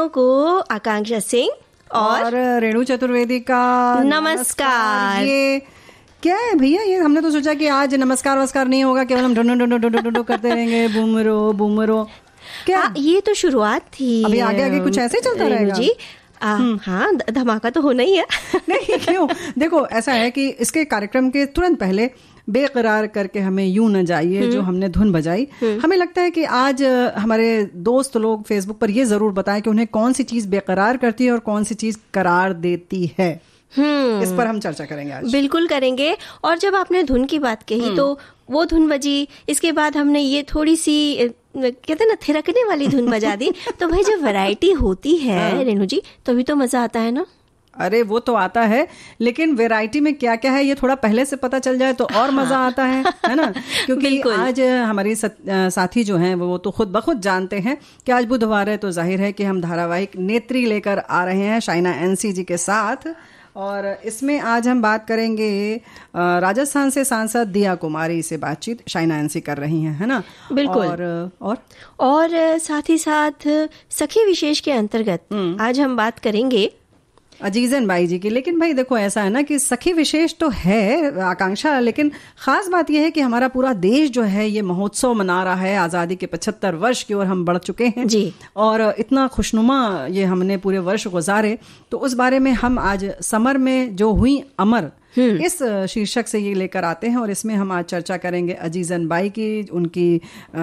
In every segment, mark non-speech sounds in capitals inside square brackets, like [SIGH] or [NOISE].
साथियों को आकांक्षा सिंह और, और रेणु चतुर्वेदी का नमस्कार ये क्या है भैया ये हमने तो सोचा कि आज नमस्कार वस्कार नहीं होगा केवल हम डोडो डोडो ढूंढो करते रहेंगे [LAUGHS] बुमरो बुमरो क्या आ, हाँ, ये तो शुरुआत थी अभी आगे आगे कुछ ऐसे चलता रहेगा जी हम्म। हाँ धमाका तो होना ही है नहीं क्यों देखो ऐसा है कि इसके कार्यक्रम के तुरंत पहले बेकरार करके हमें यू न जाइए हम्म। जो हमने धुन बजाई हम्म। हमें लगता है कि आज हमारे दोस्त लोग फेसबुक पर यह जरूर बताएं कि उन्हें कौन सी चीज बेकरार करती है और कौन सी चीज करार देती है हम्म। इस पर हम चर्चा करेंगे आज बिल्कुल करेंगे और जब आपने धुन की बात कही तो वो धुन बजी इसके बाद हमने ये थोड़ी सी कहते ना थिरकने वाली धुन बजा दी [LAUGHS] तो भाई जब वैरायटी होती है हाँ। रेणु जी तभी तो, तो मजा आता है ना अरे वो तो आता है लेकिन वेराइटी में क्या क्या है ये थोड़ा पहले से पता चल जाए तो और मजा हाँ। आता है है ना [LAUGHS] क्योंकि आज हमारे साथी जो हैं वो तो खुद बखुद जानते हैं कि आज बुधवार है तो जाहिर है कि हम धारावाहिक नेत्री लेकर आ रहे हैं शाइना एनसी जी के साथ और इसमें आज हम बात करेंगे राजस्थान से सांसद दिया कुमारी से बातचीत शाइना एनसी कर रही हैं है ना बिल्कुल और और, और साथ ही साथ सखी विशेष के अंतर्गत हम्म। आज हम बात करेंगे अजीजन बाई जी की लेकिन भाई देखो ऐसा है ना कि सखी विशेष तो है आकांक्षा लेकिन खास बात यह है कि हमारा पूरा देश जो है ये महोत्सव मना रहा है आज़ादी के पचहत्तर वर्ष की ओर हम बढ़ चुके हैं जी और इतना खुशनुमा ये हमने पूरे वर्ष गुजारे तो उस बारे में हम आज समर में जो हुई अमर हम्म। इस शीर्षक से ये लेकर आते हैं और इसमें हम आज चर्चा करेंगे अजीजन बाई की उनकी आ,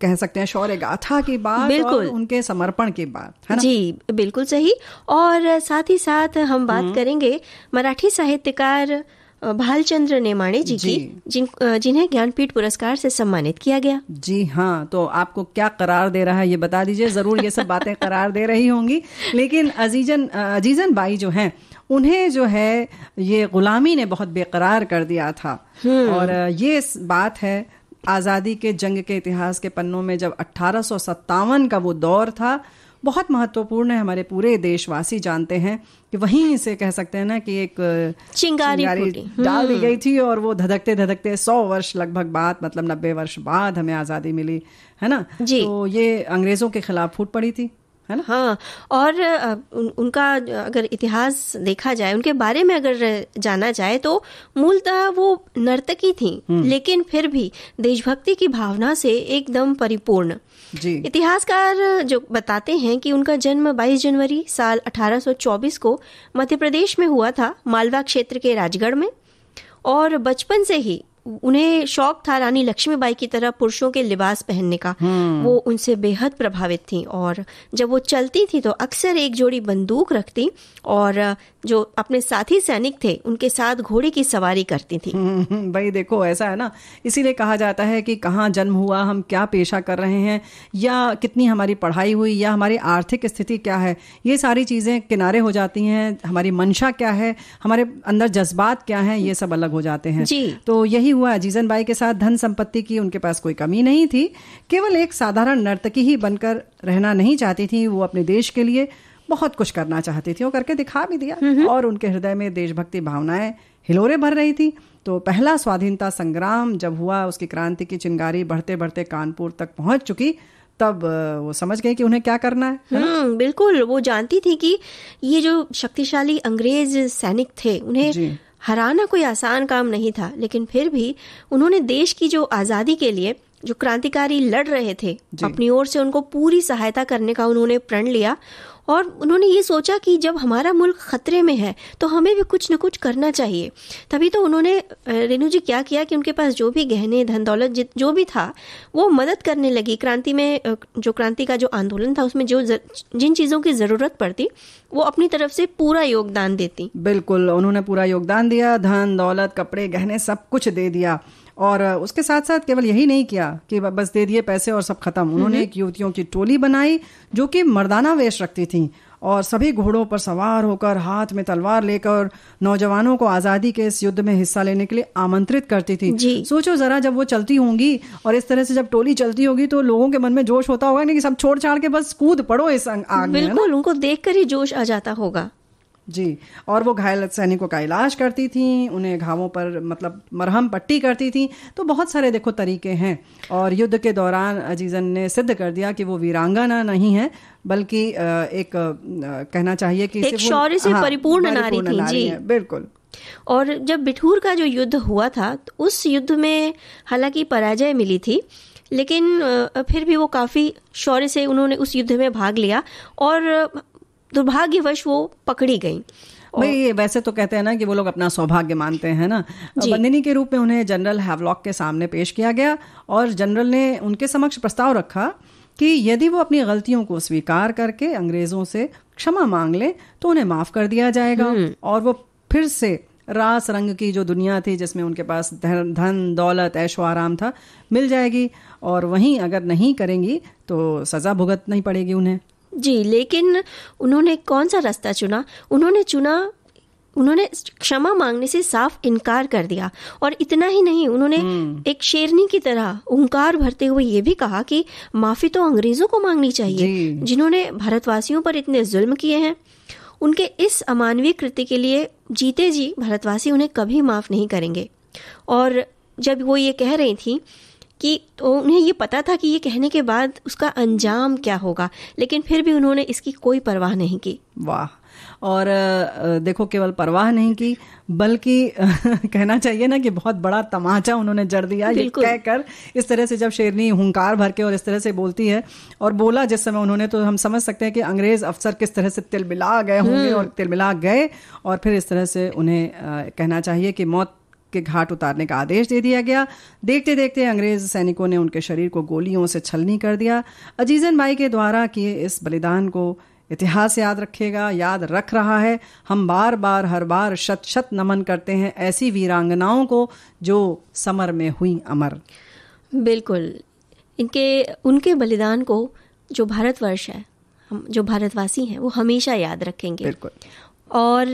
कह सकते हैं शौर्य गाथा की बात बिल्कुल उनके समर्पण की बात है ना? जी बिल्कुल सही और साथ ही साथ हम बात हम्म। करेंगे मराठी साहित्यकार भालचंद्र नेमाणे जी, जी की जिन जिन्हें ज्ञानपीठ पुरस्कार से सम्मानित किया गया जी हाँ तो आपको क्या करार दे रहा है ये बता दीजिए जरूर ये सब बातें [LAUGHS] करार दे रही होंगी लेकिन अजीजन अजीजन बाई जो हैं उन्हें जो है ये गुलामी ने बहुत बेकरार कर दिया था हम्म। और ये बात है आज़ादी के जंग के इतिहास के पन्नों में जब अट्ठारह का वो दौर था बहुत महत्वपूर्ण है हमारे पूरे देशवासी जानते हैं कि वहीं से कह सकते हैं ना कि एक चिंगारी, चिंगारी डाल दी हम्म। गई थी और वो धधकते धधकते सौ वर्ष लगभग बाद मतलब नब्बे वर्ष बाद हमें आज़ादी मिली है ना जी। तो ये अंग्रेजों के खिलाफ फूट पड़ी थी है ना हाँ और उन, उनका अगर इतिहास देखा जाए उनके बारे में अगर जाना जाए तो मूलतः वो नर्तकी थी हम्म। लेकिन फिर भी देशभक्ति की भावना से एकदम परिपूर्ण जी इतिहासकार जो बताते हैं कि उनका जन्म 22 जनवरी साल 1824 को मध्य प्रदेश में हुआ था मालवा क्षेत्र के राजगढ़ में और बचपन से ही उन्हें शौक था रानी लक्ष्मीबाई की तरह पुरुषों के लिबास पहनने का हम्म। वो उनसे बेहद प्रभावित थी और जब वो चलती थी तो अक्सर एक जोड़ी बंदूक रखती और जो अपने साथी सैनिक थे उनके साथ घोड़े की सवारी करती थी हम्म, भाई देखो ऐसा है ना इसीलिए कहा जाता है कि कहाँ जन्म हुआ हम क्या पेशा कर रहे हैं या कितनी हमारी पढ़ाई हुई या हमारी आर्थिक स्थिति क्या है ये सारी चीज़ें किनारे हो जाती हैं हमारी मंशा क्या है हमारे अंदर जज्बात क्या है ये सब अलग हो जाते हैं जी तो यही हुआ जीजन बाई के साथ धन संपत्ति की उनके पास कोई कमी नहीं थी केवल एक साधारण नर्तकी ही बनकर रहना नहीं चाहती थी वो अपने देश के लिए बहुत कुछ करना चाहती थी और करके दिखा भी दिया और उनके हृदय में देशभक्ति भावनाएं हिलोरे भर रही थी तो पहला स्वाधीनता संग्राम जब हुआ उसकी क्रांति की चिंगारी बढ़ते बढ़ते कानपुर तक पहुंच चुकी तब वो समझ गए कि उन्हें क्या करना है, हम्म बिल्कुल वो जानती थी कि ये जो शक्तिशाली अंग्रेज सैनिक थे उन्हें हराना कोई आसान काम नहीं था लेकिन फिर भी उन्होंने देश की जो आज़ादी के लिए जो क्रांतिकारी लड़ रहे थे अपनी ओर से उनको पूरी सहायता करने का उन्होंने प्रण लिया और उन्होंने ये सोचा कि जब हमारा मुल्क खतरे में है तो हमें भी कुछ न कुछ करना चाहिए तभी तो उन्होंने रेणु जी क्या किया कि उनके पास जो भी गहने धन दौलत जो भी था वो मदद करने लगी क्रांति में जो क्रांति का जो आंदोलन था उसमें जो जिन चीज़ों की ज़रूरत पड़ती वो अपनी तरफ से पूरा योगदान देती बिल्कुल उन्होंने पूरा योगदान दिया धन दौलत कपड़े गहने सब कुछ दे दिया और उसके साथ साथ केवल यही नहीं किया कि बस दे दिए पैसे और सब खत्म उन्होंने हम्म। एक युवतियों की टोली बनाई जो कि मर्दाना वेश रखती थी और सभी घोड़ों पर सवार होकर हाथ में तलवार लेकर नौजवानों को आजादी के इस युद्ध में हिस्सा लेने के लिए आमंत्रित करती थी सोचो जरा जब वो चलती होंगी और इस तरह से जब टोली चलती होगी तो लोगों के मन में जोश होता होगा कि सब छोड़ छाड़ के बस कूद पड़ो इस आग में बिल्कुल उनको देख कर ही जोश आ जाता होगा जी और वो घायल सैनिकों का इलाज करती थी उन्हें घावों पर मतलब मरहम पट्टी करती थी तो बहुत सारे देखो तरीके हैं और युद्ध के दौरान अजीजन ने सिद्ध कर दिया कि वो वीरांगना नहीं है बल्कि एक कहना चाहिए कि एक शौर्य से हाँ, परिपूर्ण नारी थी जी बिल्कुल और जब बिठूर का जो युद्ध हुआ था तो उस युद्ध में हालांकि पराजय मिली थी लेकिन फिर भी वो काफ़ी शौर्य से उन्होंने उस युद्ध में भाग लिया और दुर्भाग्यवश वो पकड़ी गई भाई ये वैसे तो कहते हैं ना कि वो लोग अपना सौभाग्य मानते हैं ना बंदिनी के रूप में उन्हें जनरल हैवलॉक के सामने पेश किया गया और जनरल ने उनके समक्ष प्रस्ताव रखा कि यदि वो अपनी गलतियों को स्वीकार करके अंग्रेजों से क्षमा मांग ले तो उन्हें माफ कर दिया जाएगा हम्म। और वो फिर से रास रंग की जो दुनिया थी जिसमें उनके पास धन दौलत ऐशो आराम था मिल जाएगी और वहीं अगर नहीं करेंगी तो सज़ा भुगत नहीं पड़ेगी उन्हें जी लेकिन उन्होंने कौन सा रास्ता चुना उन्होंने चुना उन्होंने क्षमा मांगने से साफ इनकार कर दिया और इतना ही नहीं उन्होंने हम्म। एक शेरनी की तरह ओंकार भरते हुए ये भी कहा कि माफी तो अंग्रेजों को मांगनी चाहिए जिन्होंने भारतवासियों पर इतने जुल्म किए हैं उनके इस अमानवीय कृत्य के लिए जीते जी भारतवासी उन्हें कभी माफ नहीं करेंगे और जब वो ये कह रही थी कि तो उन्हें ये पता था कि ये कहने के बाद उसका अंजाम क्या होगा लेकिन फिर भी उन्होंने इसकी कोई परवाह नहीं की वाह और देखो केवल परवाह नहीं की बल्कि [LAUGHS] कहना चाहिए ना कि बहुत बड़ा तमाचा उन्होंने जड़ दिया ये कहकर इस तरह से जब शेरनी हुंकार भर के और इस तरह से बोलती है और बोला जिस समय उन्होंने तो हम समझ सकते हैं कि अंग्रेज अफसर किस तरह से तिलमिला गए होंगे हम्म। और तिलमिला गए और फिर इस तरह से उन्हें कहना चाहिए कि मौत के घाट उतारने का आदेश दे दिया गया देखते देखते अंग्रेज सैनिकों ने उनके शरीर को गोलियों से छलनी कर दिया अजीजन बाई के द्वारा किए इस बलिदान को इतिहास याद रखेगा याद रख रहा है हम बार बार हर बार शत शत नमन करते हैं ऐसी वीरांगनाओं को जो समर में हुई अमर बिल्कुल इनके उनके बलिदान को जो भारतवर्ष है हम जो भारतवासी हैं वो हमेशा याद रखेंगे बिल्कुल और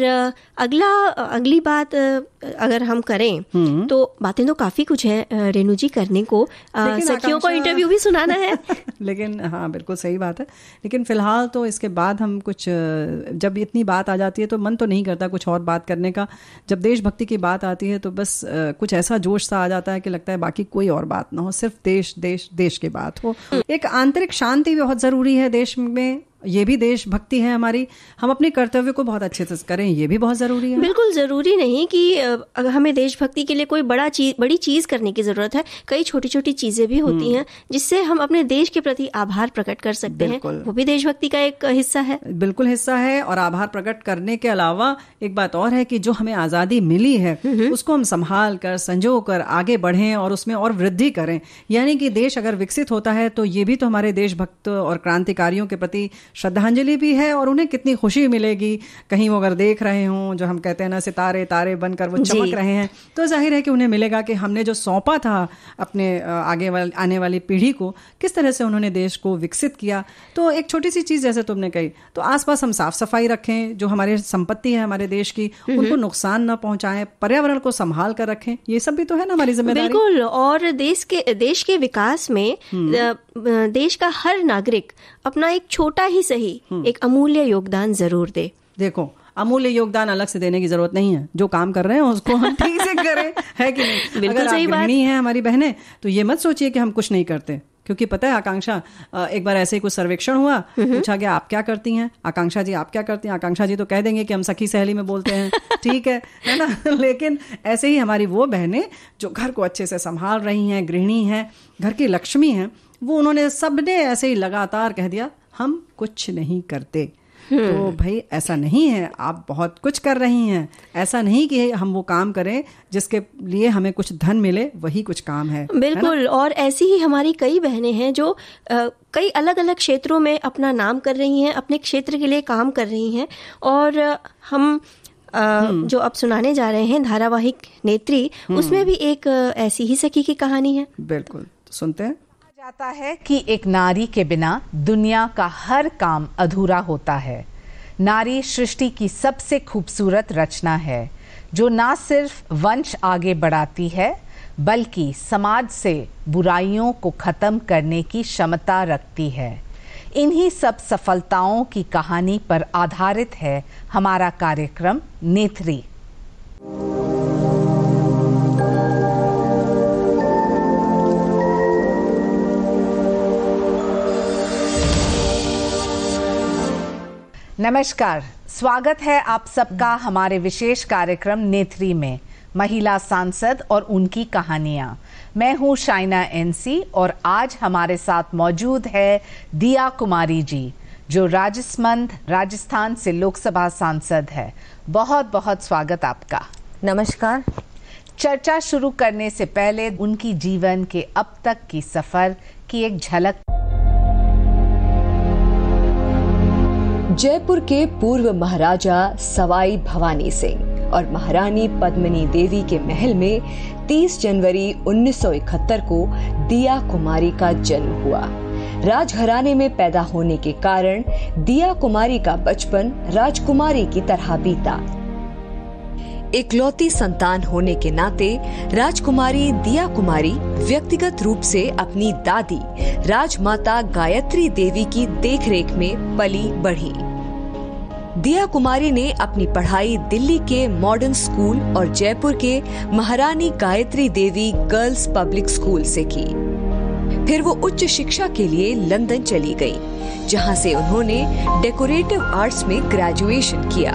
अगला अगली बात अगर हम करें हम्म। तो बातें तो काफी कुछ है रेणु जी करने को सखियों को इंटरव्यू भी सुनाना है [LAUGHS] लेकिन हाँ बिल्कुल सही बात है लेकिन फिलहाल तो इसके बाद हम कुछ जब इतनी बात आ जाती है तो मन तो नहीं करता कुछ और बात करने का जब देशभक्ति की बात आती है तो बस कुछ ऐसा जोश सा आ जाता है कि लगता है बाकी कोई और बात ना हो सिर्फ देश देश देश की बात हो हम्म। एक आंतरिक शांति बहुत जरूरी है देश में ये भी देशभक्ति है हमारी हम अपने कर्तव्य को बहुत अच्छे से करें ये भी बहुत ज़रूरी है बिल्कुल ज़रूरी नहीं कि अगर हमें देशभक्ति के लिए कोई बड़ा चीज बड़ी चीज़ करने की ज़रूरत है कई छोटी छोटी चीज़ें भी होती हम्म। हैं जिससे हम अपने देश के प्रति आभार प्रकट कर सकते हैं वो भी देशभक्ति का एक हिस्सा है बिल्कुल हिस्सा है और आभार प्रकट करने के अलावा एक बात और है कि जो हमें आज़ादी मिली है हम्म। उसको हम संभाल कर संजो कर आगे बढ़े और उसमें और वृद्धि करें यानी कि देश अगर विकसित होता है तो ये भी तो हमारे देशभक्त और क्रांतिकारियों के प्रति श्रद्धांजलि भी है और उन्हें कितनी खुशी मिलेगी कहीं वो अगर देख रहे हों जो हम कहते हैं ना सितारे तारे बनकर वो चमक रहे हैं तो जाहिर है कि उन्हें मिलेगा कि हमने जो सौंपा था अपने आगे वाल, आने वाली पीढ़ी को किस तरह से उन्होंने देश को विकसित किया तो एक छोटी सी चीज़ जैसे तुमने कही तो आसपास हम साफ सफाई रखें जो हमारे संपत्ति है हमारे देश की उनको नुकसान न पहुंचाएं पर्यावरण को संभाल कर रखें ये सब भी तो है ना हमारी जिम्मेदारी बिल्कुल और देश के देश के विकास में हम्म। देश का हर नागरिक अपना एक छोटा ही सही हम्म। एक अमूल्य योगदान जरूर दे देखो अमूल्य योगदान अलग से देने की जरूरत नहीं है जो काम कर रहे हैं उसको हम [LAUGHS] ठीक से करें है कि नहीं बिल्कुल सही बात है हमारी बहनें तो ये मत सोचिए कि हम कुछ नहीं करते क्योंकि पता है आकांक्षा एक बार ऐसे ही कुछ सर्वेक्षण हुआ पूछा गया आप क्या करती हैं आकांक्षा जी आप क्या करती हैं आकांक्षा जी तो कह देंगे कि हम सखी सहेली में बोलते हैं [LAUGHS] ठीक है है ना [LAUGHS] लेकिन ऐसे ही हमारी वो बहनें जो घर को अच्छे से संभाल रही हैं गृहिणी हैं घर की लक्ष्मी हैं वो उन्होंने सबने ऐसे ही लगातार कह दिया हम कुछ नहीं करते हम्म। तो भाई ऐसा नहीं है आप बहुत कुछ कर रही हैं ऐसा नहीं कि हम वो काम करें जिसके लिए हमें कुछ धन मिले वही कुछ काम है बिल्कुल है और ऐसी ही हमारी कई बहनें हैं जो आ, कई अलग अलग क्षेत्रों में अपना नाम कर रही हैं अपने क्षेत्र के लिए काम कर रही हैं और हम आ, हम्म। जो अब सुनाने जा रहे हैं धारावाहिक नेत्री हम्म। उसमें भी एक ऐसी ही सखी की कहानी है बिल्कुल तो सुनते हैं जाता है कि एक नारी के बिना दुनिया का हर काम अधूरा होता है नारी सृष्टि की सबसे खूबसूरत रचना है जो ना सिर्फ वंश आगे बढ़ाती है बल्कि समाज से बुराइयों को ख़त्म करने की क्षमता रखती है इन्हीं सब सफलताओं की कहानी पर आधारित है हमारा कार्यक्रम नेत्री नमस्कार स्वागत है आप सबका हमारे विशेष कार्यक्रम नेत्री में महिला सांसद और उनकी कहानियां मैं हूं शाइना एनसी और आज हमारे साथ मौजूद है दिया कुमारी जी जो राजस्मंद राजस्थान से लोकसभा सांसद है बहुत बहुत स्वागत आपका नमस्कार चर्चा शुरू करने से पहले उनकी जीवन के अब तक की सफर की एक झलक जयपुर के पूर्व महाराजा सवाई भवानी सिंह और महारानी पद्मिनी देवी के महल में 30 जनवरी 1971 को दिया कुमारी का जन्म हुआ राजघराने में पैदा होने के कारण दिया कुमारी का बचपन राजकुमारी की तरह बीता इकलौती संतान होने के नाते राजकुमारी दिया कुमारी व्यक्तिगत रूप से अपनी दादी राजमाता गायत्री देवी की देखरेख में पली बढ़ी दिया कुमारी ने अपनी पढ़ाई दिल्ली के मॉडर्न स्कूल और जयपुर के Maharani Gayatri Devi girls public school से की फिर वो उच्च शिक्षा के लिए लंदन चली गई जहां से उन्होंने डेकोरेटिव आर्ट्स में ग्रेजुएशन किया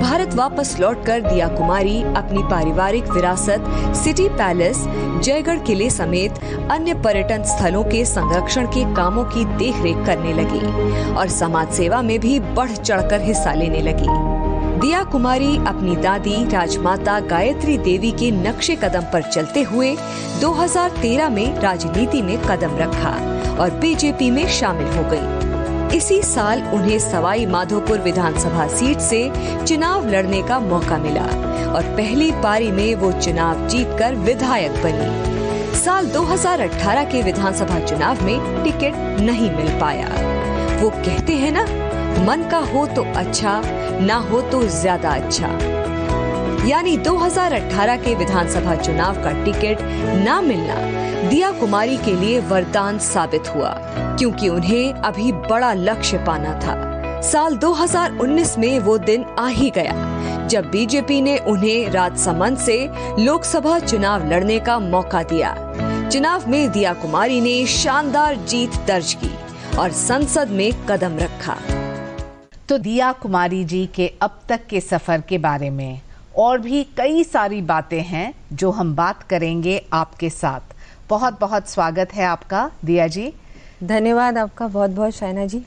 भारत वापस लौटकर दिया कुमारी अपनी पारिवारिक विरासत सिटी पैलेस जयगढ़ किले समेत अन्य पर्यटन स्थलों के संरक्षण के कामों की देखरेख करने लगी और समाज सेवा में भी बढ़ चढ़कर हिस्सा लेने लगी दिया कुमारी अपनी दादी राजमाता गायत्री देवी के नक्शे कदम पर चलते हुए 2013 में राजनीति में कदम रखा और बीजेपी में शामिल हो गयी इसी साल उन्हें सवाई माधोपुर विधानसभा सीट से चुनाव लड़ने का मौका मिला और पहली पारी में वो चुनाव जीतकर विधायक बनी साल 2018 के विधानसभा चुनाव में टिकट नहीं मिल पाया वो कहते हैं ना मन का हो तो अच्छा ना हो तो ज्यादा अच्छा यानी 2018 के विधानसभा चुनाव का टिकट न मिलना दिया कुमारी के लिए वरदान साबित हुआ क्योंकि उन्हें अभी बड़ा लक्ष्य पाना था साल 2019 में वो दिन आ ही गया जब बीजेपी ने उन्हें राजसमंद से लोकसभा चुनाव लड़ने का मौका दिया चुनाव में दिया कुमारी ने शानदार जीत दर्ज की और संसद में कदम रखा तो दिया कुमारी जी के अब तक के सफर के बारे में और भी कई सारी बातें हैं जो हम बात करेंगे आपके साथ बहुत बहुत स्वागत है आपका दिया जी धन्यवाद आपका बहुत बहुत शाइना जी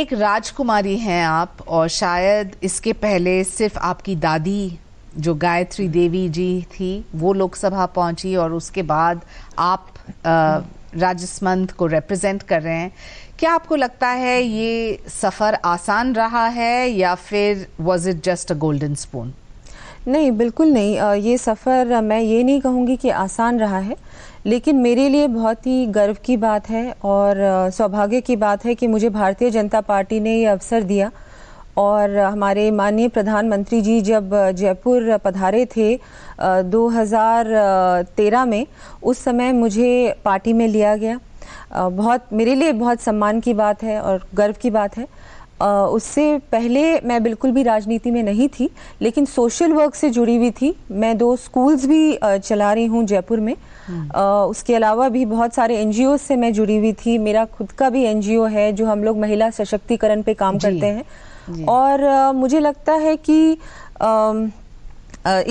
एक राजकुमारी हैं आप और शायद इसके पहले सिर्फ आपकी दादी जो गायत्री देवी जी थी वो लोकसभा पहुंची और उसके बाद आप राजस्मंत को रिप्रेजेंट कर रहे हैं क्या आपको लगता है ये सफ़र आसान रहा है या फिर was it just a golden spoon नहीं बिल्कुल नहीं ये सफ़र मैं ये नहीं कहूँगी कि आसान रहा है लेकिन मेरे लिए बहुत ही गर्व की बात है और सौभाग्य की बात है कि मुझे भारतीय जनता पार्टी ने ये अवसर दिया और हमारे माननीय प्रधानमंत्री जी जब जयपुर पधारे थे 2013 में उस समय मुझे पार्टी में लिया गया बहुत मेरे लिए बहुत सम्मान की बात है और गर्व की बात है उससे पहले मैं बिल्कुल भी राजनीति में नहीं थी लेकिन सोशल वर्क से जुड़ी हुई थी मैं दो स्कूल्स भी चला रही हूँ जयपुर में हम्म। उसके अलावा भी बहुत सारे एन से मैं जुड़ी हुई थी मेरा खुद का भी एन है जो हम लोग महिला सशक्तिकरण पे काम करते हैं और मुझे लगता है कि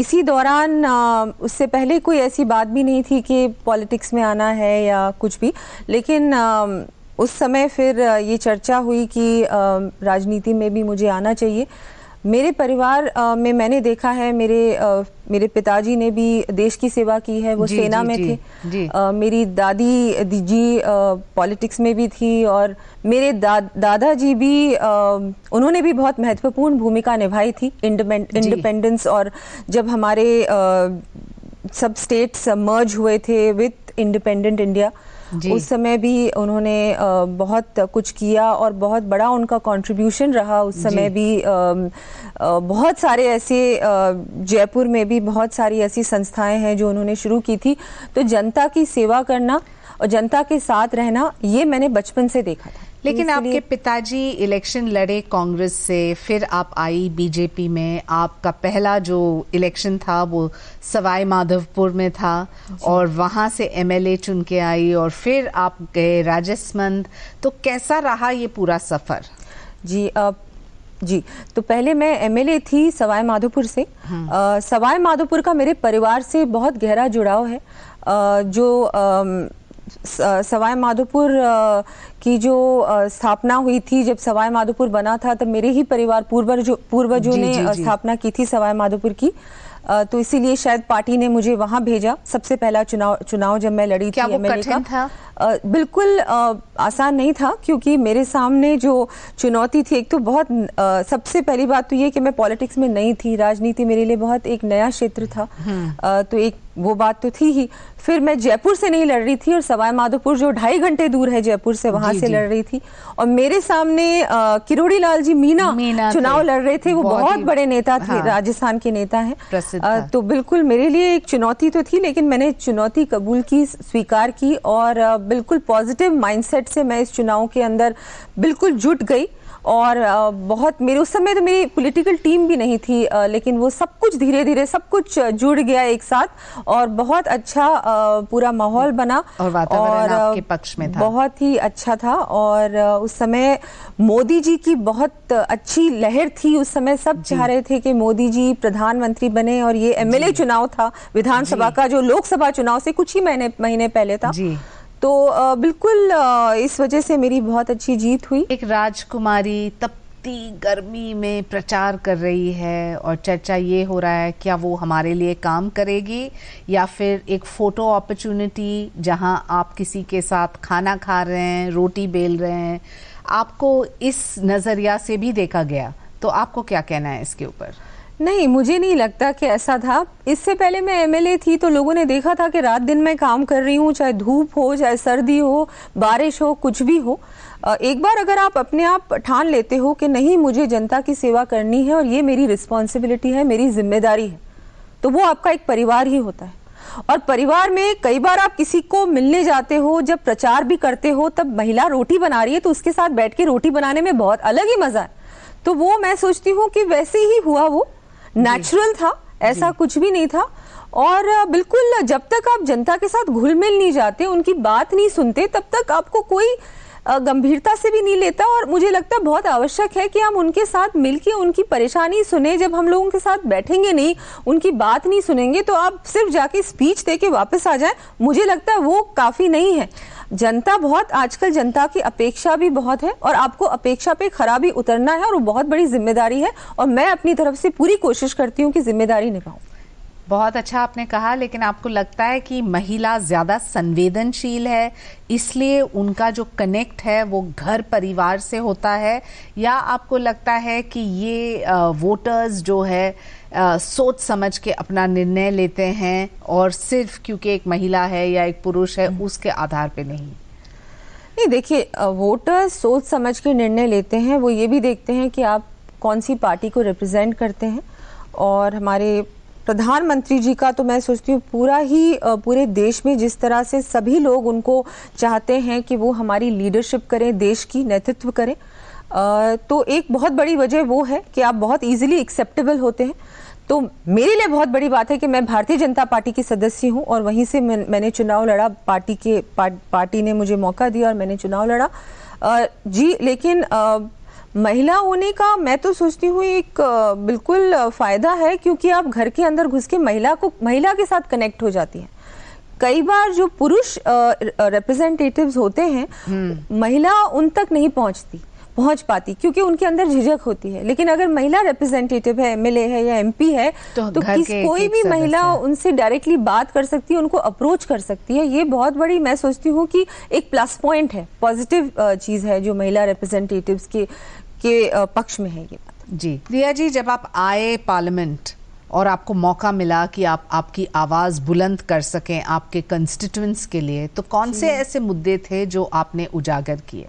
इसी दौरान उससे पहले कोई ऐसी बात भी नहीं थी कि पॉलिटिक्स में आना है या कुछ भी लेकिन उस समय फिर ये चर्चा हुई कि राजनीति में भी मुझे आना चाहिए मेरे परिवार में मैंने देखा है मेरे मेरे पिताजी ने भी देश की सेवा की है वो जी, सेना जी, में जी, थे जी. मेरी दादी जी पॉलिटिक्स में भी थी और मेरे दा, दादाजी भी आ, उन्होंने भी बहुत महत्वपूर्ण भूमिका निभाई थी इंडिपेंडेंस और जब हमारे आ, सब स्टेट्स मर्ज हुए थे विथ इंडिपेंडेंट इंडिया उस समय भी उन्होंने बहुत कुछ किया और बहुत बड़ा उनका कंट्रीब्यूशन रहा उस समय भी बहुत सारे ऐसे जयपुर में भी बहुत सारी ऐसी संस्थाएं हैं जो उन्होंने शुरू की थी तो जनता की सेवा करना और जनता के साथ रहना ये मैंने बचपन से देखा था लेकिन आपके पिताजी इलेक्शन लड़े कांग्रेस से फिर आप आई बीजेपी में आपका पहला जो इलेक्शन था वो सवाई माधवपुर में था और वहाँ से एमएलए चुन के आई और फिर आप गए राजस्मंद तो कैसा रहा ये पूरा सफ़र जी अब जी तो पहले मैं एमएलए थी सवाई माधोपुर से हाँ। सवाई माधोपुर का मेरे परिवार से बहुत गहरा जुड़ाव है आ, जो आ, सवाई माधोपुर की जो स्थापना हुई थी जब सवाई माधोपुर बना था तब मेरे ही परिवार पूर्वजों पूर्वजों ने स्थापना की थी सवाई माधोपुर की तो इसीलिए शायद पार्टी ने मुझे वहां भेजा सबसे पहला चुनाव चुनाव जब मैं लड़ी क्या थी का था? आ, बिल्कुल आ, आसान नहीं था क्योंकि मेरे सामने जो चुनौती थी एक तो बहुत आ, सबसे पहली बात तो ये कि मैं पॉलिटिक्स में नहीं थी राजनीति मेरे लिए बहुत एक नया क्षेत्र था आ, हम्म। तो एक वो बात तो थी ही फिर मैं जयपुर से नहीं लड़ रही थी और सवाई माधोपुर जो ढाई घंटे दूर है जयपुर से वहां से लड़ रही थी और मेरे सामने किरोड़ी लाल जी मीना, मीना चुनाव लड़ रहे थे वो बहुत बड़े नेता थे हाँ। राजस्थान के नेता हैं हाँ। तो बिल्कुल मेरे लिए एक चुनौती तो थी लेकिन मैंने चुनौती कबूल की स्वीकार की और बिल्कुल पॉजिटिव माइंडसेट से मैं इस चुनाव के अंदर बिल्कुल जुट गई और बहुत मेरे उस समय तो मेरी पॉलिटिकल टीम भी नहीं थी लेकिन वो सब कुछ धीरे धीरे सब कुछ जुड़ गया एक साथ और बहुत अच्छा पूरा माहौल बना और और आपके पक्ष में था बहुत ही अच्छा था और उस समय मोदी जी की बहुत अच्छी लहर थी उस समय सब चाह रहे थे कि मोदी जी प्रधानमंत्री बने और ये एमएलए चुनाव था विधानसभा का जो लोकसभा चुनाव से कुछ ही महीने महीने पहले था जी तो बिल्कुल इस वजह से मेरी बहुत अच्छी जीत हुई एक राजकुमारी तपती गर्मी में प्रचार कर रही है और चर्चा ये हो रहा है क्या वो हमारे लिए काम करेगी या फिर एक फोटो अपॉर्चुनिटी जहां आप किसी के साथ खाना खा रहे हैं रोटी बेल रहे हैं आपको इस नज़रिया से भी देखा गया तो आपको क्या कहना है इसके ऊपर नहीं मुझे नहीं लगता कि ऐसा था इससे पहले मैं एमएलए थी तो लोगों ने देखा था कि रात दिन मैं काम कर रही हूँ चाहे धूप हो चाहे सर्दी हो बारिश हो कुछ भी हो एक बार अगर आप अपने आप ठान लेते हो कि नहीं मुझे जनता की सेवा करनी है और ये मेरी रिस्पॉन्सिबिलिटी है मेरी जिम्मेदारी है तो वो आपका एक परिवार ही होता है और परिवार में कई बार आप किसी को मिलने जाते हो जब प्रचार भी करते हो तब महिला रोटी बना रही है तो उसके साथ बैठ के रोटी बनाने में बहुत अलग ही मजा है तो वो मैं सोचती हूँ कि वैसे ही हुआ वो नेचुरल था ऐसा कुछ भी नहीं था और बिल्कुल जब तक आप जनता के साथ घुल मिल नहीं जाते उनकी बात नहीं सुनते तब तक आपको कोई गंभीरता से भी नहीं लेता और मुझे लगता है बहुत आवश्यक है कि हम उनके साथ मिलके उनकी परेशानी सुने जब हम लोगों के साथ बैठेंगे नहीं उनकी बात नहीं सुनेंगे तो आप सिर्फ जाके स्पीच दे के वापस आ जाए मुझे लगता है वो काफ़ी नहीं है जनता बहुत आजकल जनता की अपेक्षा भी बहुत है और आपको अपेक्षा पे खरा भी उतरना है और वो बहुत बड़ी जिम्मेदारी है और मैं अपनी तरफ से पूरी कोशिश करती हूँ कि जिम्मेदारी निभाऊँ बहुत अच्छा आपने कहा लेकिन आपको लगता है कि महिला ज़्यादा संवेदनशील है इसलिए उनका जो कनेक्ट है वो घर परिवार से होता है या आपको लगता है कि ये वोटर्स जो है सोच समझ के अपना निर्णय लेते हैं और सिर्फ क्योंकि एक महिला है या एक पुरुष है हम्म। उसके आधार पे नहीं नहीं देखिए वोटर्स सोच समझ के निर्णय लेते हैं वो ये भी देखते हैं कि आप कौन सी पार्टी को रिप्रेजेंट करते हैं और हमारे प्रधानमंत्री जी का तो मैं सोचती हूँ पूरा ही पूरे देश में जिस तरह से सभी लोग उनको चाहते हैं कि वो हमारी लीडरशिप करें देश की नेतृत्व करें तो एक बहुत बड़ी वजह वो है कि आप बहुत इजीली एक्सेप्टेबल होते हैं तो मेरे लिए बहुत बड़ी बात है कि मैं भारतीय जनता पार्टी की सदस्य हूँ और वहीं से मैं, मैंने चुनाव लड़ा पार्टी के पार्टी ने मुझे मौका दिया और मैंने चुनाव लड़ा जी लेकिन महिला होने का मैं तो सोचती हूँ एक बिल्कुल फ़ायदा है क्योंकि आप घर के अंदर घुस के महिला को महिला के साथ कनेक्ट हो जाती है कई बार जो पुरुष रिप्रेजेंटेटिव्स होते हैं हम्म। महिला उन तक नहीं पहुंचती पहुंच पाती क्योंकि उनके अंदर झिझक होती है लेकिन अगर महिला रिप्रेजेंटेटिव है एमएलए है या एमपी है तो, तो किस कोई भी महिला उनसे डायरेक्टली बात कर सकती है उनको अप्रोच कर सकती है ये बहुत बड़ी मैं सोचती हूँ कि एक प्लस पॉइंट है पॉजिटिव चीज़ है जो महिला रिप्रेजेंटेटिव्स के के पक्ष में है ये बात जी रिया जी जब आप आए पार्लियामेंट और आपको मौका मिला कि आप आपकी आवाज़ बुलंद कर सकें आपके कंस्टिट्यूंस के लिए तो कौन से ऐसे मुद्दे थे जो आपने उजागर किए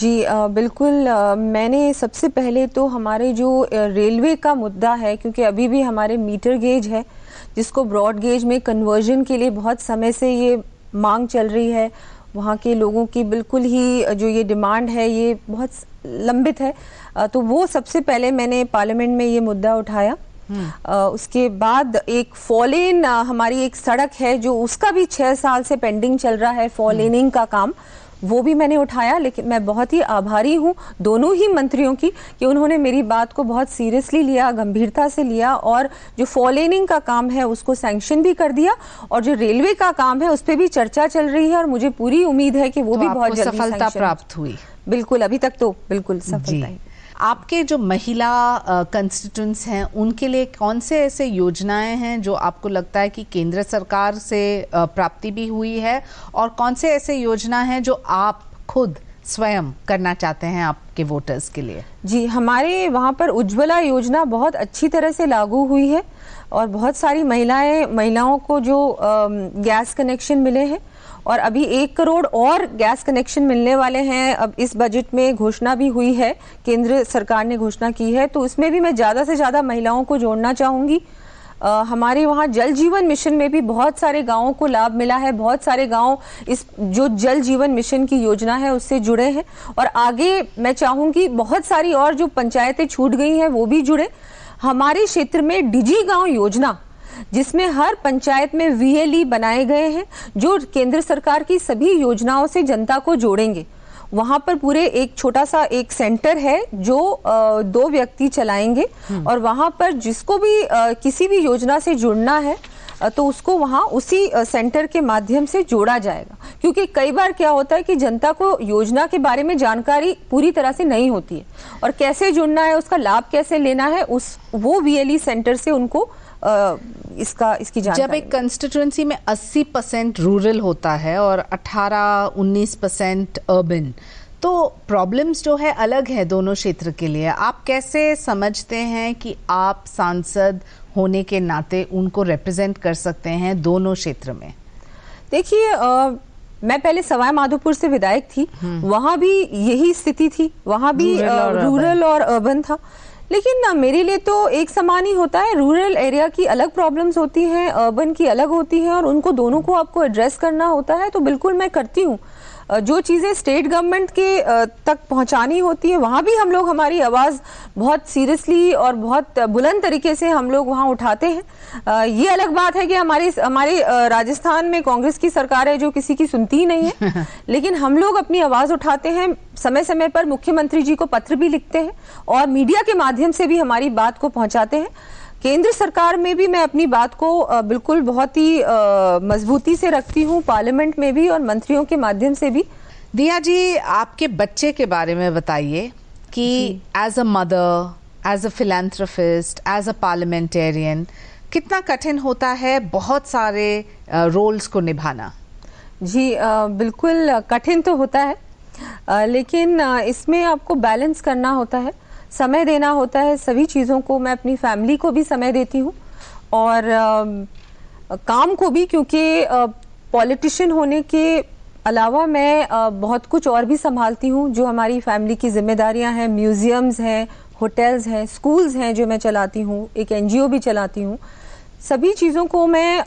जी आ, बिल्कुल आ, मैंने सबसे पहले तो हमारे जो रेलवे का मुद्दा है क्योंकि अभी भी हमारे मीटर गेज है जिसको ब्रॉड गेज में कन्वर्जन के लिए बहुत समय से ये मांग चल रही है वहाँ के लोगों की बिल्कुल ही जो ये डिमांड है ये बहुत लंबित है तो वो सबसे पहले मैंने पार्लियामेंट में ये मुद्दा उठाया आ, हम्म। उसके बाद एक फॉलेन हमारी एक सड़क है जो उसका भी छः साल से पेंडिंग चल रहा है फॉलेनिंग का काम वो भी मैंने उठाया लेकिन मैं बहुत ही आभारी हूँ दोनों ही मंत्रियों की कि उन्होंने मेरी बात को बहुत सीरियसली लिया गंभीरता से लिया और जो फॉलेनिंग का काम है उसको सैंक्शन भी कर दिया और जो रेलवे का काम है उस पर भी चर्चा चल रही है और मुझे पूरी उम्मीद है कि वो तो भी बहुत सफलता प्राप्त हुई बिल्कुल अभी तक तो बिल्कुल सफलता आपके जो महिला कंस्टिट्यूंस हैं उनके लिए कौन से ऐसे योजनाएं हैं जो आपको लगता है कि केंद्र सरकार से प्राप्ति भी हुई है और कौन से ऐसे योजना हैं जो आप खुद स्वयं करना चाहते हैं आपके वोटर्स के लिए जी हमारे वहाँ पर उज्ज्वला योजना बहुत अच्छी तरह से लागू हुई है और बहुत सारी महिलाएं महिलाओं को जो गैस कनेक्शन मिले हैं और अभी एक करोड़ और गैस कनेक्शन मिलने वाले हैं अब इस बजट में घोषणा भी हुई है केंद्र सरकार ने घोषणा की है तो उसमें भी मैं ज़्यादा से ज़्यादा महिलाओं को जोड़ना चाहूँगी हमारे वहाँ जल जीवन मिशन में भी बहुत सारे गांवों को लाभ मिला है बहुत सारे गांव इस जो जल जीवन मिशन की योजना है उससे जुड़े हैं और आगे मैं चाहूँगी बहुत सारी और जो पंचायतें छूट गई हैं वो भी जुड़े हमारे क्षेत्र में डिजी गांव योजना जिसमें हर पंचायत में वीएलई e बनाए गए हैं जो केंद्र सरकार की सभी योजनाओं से जनता को जोड़ेंगे वहाँ पर पूरे एक छोटा सा एक सेंटर है जो दो व्यक्ति चलाएंगे हम्म। और वहाँ पर जिसको भी किसी भी योजना से जुड़ना है तो उसको वहाँ उसी सेंटर के माध्यम से जोड़ा जाएगा क्योंकि कई बार क्या होता है कि जनता को योजना के बारे में जानकारी पूरी तरह से नहीं होती है और कैसे जुड़ना है उसका लाभ कैसे लेना है उस वो वीएलई e सेंटर से उनको इसका इसकी जब एक कंस्टिट्यूंसी में 80 परसेंट रूरल होता है और 18-19 परसेंट अर्बन तो प्रॉब्लम्स जो है अलग है दोनों क्षेत्र के लिए आप कैसे समझते हैं कि आप सांसद होने के नाते उनको रिप्रेजेंट कर सकते हैं दोनों क्षेत्र में देखिए मैं पहले सवाई माधोपुर से विधायक थी हम्म। वहाँ भी यही स्थिति थी वहाँ भी रूरल और अर्बन था लेकिन मेरे लिए तो एक समान ही होता है रूरल एरिया की अलग प्रॉब्लम्स होती हैं अर्बन की अलग होती हैं और उनको दोनों को आपको एड्रेस करना होता है तो बिल्कुल मैं करती हूँ जो चीज़ें स्टेट गवर्नमेंट के तक पहुँचानी होती है वहाँ भी हम लोग हमारी आवाज़ बहुत सीरियसली और बहुत बुलंद तरीके से हम लोग वहाँ उठाते हैं ये अलग बात है कि हमारे हमारे राजस्थान में कांग्रेस की सरकार है जो किसी की सुनती ही नहीं है [LAUGHS] लेकिन हम लोग अपनी आवाज़ उठाते हैं समय समय पर मुख्यमंत्री जी को पत्र भी लिखते हैं और मीडिया के माध्यम से भी हमारी बात को पहुँचाते हैं केंद्र सरकार में भी मैं अपनी बात को बिल्कुल बहुत ही मजबूती से रखती हूँ पार्लियामेंट में भी और मंत्रियों के माध्यम से भी दिया जी आपके बच्चे के बारे में बताइए कि as a mother as a philanthropist as a parliamentarian कितना कठिन होता है बहुत सारे रोल्स को निभाना जी uh, बिल्कुल कठिन तो होता है uh, लेकिन uh, इसमें आपको बैलेंस करना होता है समय देना होता है सभी चीज़ों को मैं अपनी फैमिली को भी समय देती हूँ और काम को भी क्योंकि पॉलिटिशियन होने के अलावा मैं बहुत कुछ और भी संभालती हूँ जो हमारी फैमिली की जिम्मेदारियाँ हैं म्यूज़ियम्स हैं होटल्स हैं स्कूल्स हैं जो मैं चलाती हूँ एक एनजीओ भी चलाती हूँ सभी चीज़ों को मैं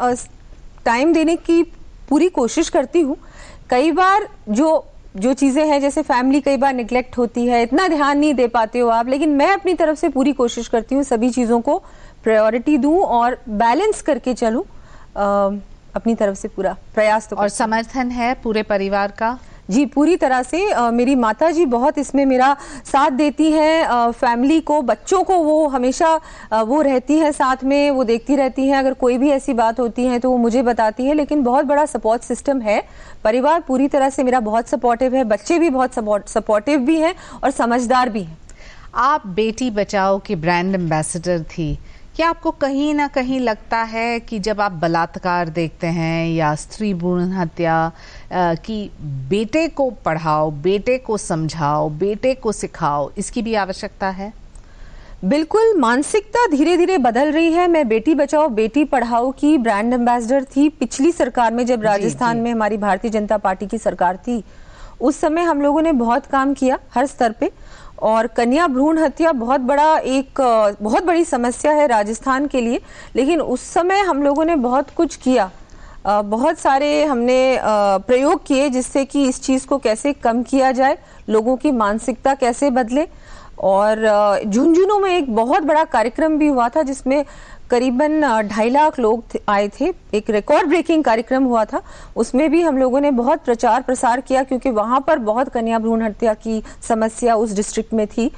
टाइम देने की पूरी कोशिश करती हूँ कई बार जो जो चीज़ें हैं जैसे फैमिली कई बार निग्लेक्ट होती है इतना ध्यान नहीं दे पाते हो आप लेकिन मैं अपनी तरफ से पूरी कोशिश करती हूँ सभी चीज़ों को प्रायोरिटी दूँ और बैलेंस करके चलूँ अपनी तरफ से पूरा प्रयास तो और समर्थन है पूरे परिवार का जी पूरी तरह से आ, मेरी माता जी बहुत इसमें मेरा साथ देती हैं फैमिली को बच्चों को वो हमेशा आ, वो रहती हैं साथ में वो देखती रहती हैं अगर कोई भी ऐसी बात होती है तो वो मुझे बताती है लेकिन बहुत बड़ा सपोर्ट सिस्टम है परिवार पूरी तरह से मेरा बहुत सपोर्टिव है बच्चे भी बहुत सपोर्टिव भी हैं और समझदार भी हैं आप बेटी बचाओ की ब्रांड एम्बेसडर थी क्या आपको कहीं ना कहीं लगता है कि जब आप बलात्कार देखते हैं या स्त्री भ्रूण हत्या कि बेटे को पढ़ाओ बेटे को समझाओ बेटे को सिखाओ इसकी भी आवश्यकता है बिल्कुल मानसिकता धीरे धीरे बदल रही है मैं बेटी बचाओ बेटी पढ़ाओ की ब्रांड एम्बेसडर थी पिछली सरकार में जब राजस्थान में हमारी भारतीय जनता पार्टी की सरकार थी उस समय हम लोगों ने बहुत काम किया हर स्तर पे और कन्या भ्रूण हत्या बहुत बड़ा एक बहुत बड़ी समस्या है राजस्थान के लिए लेकिन उस समय हम लोगों ने बहुत कुछ किया बहुत सारे हमने प्रयोग किए जिससे कि इस चीज़ को कैसे कम किया जाए लोगों की मानसिकता कैसे बदले और झुंझुनू में एक बहुत बड़ा कार्यक्रम भी हुआ था जिसमें करीबन ढाई लाख लोग आए थे एक रिकॉर्ड ब्रेकिंग कार्यक्रम हुआ था उसमें भी हम लोगों ने बहुत प्रचार प्रसार किया क्योंकि वहां पर बहुत कन्या भ्रूण हत्या की समस्या उस डिस्ट्रिक्ट में थी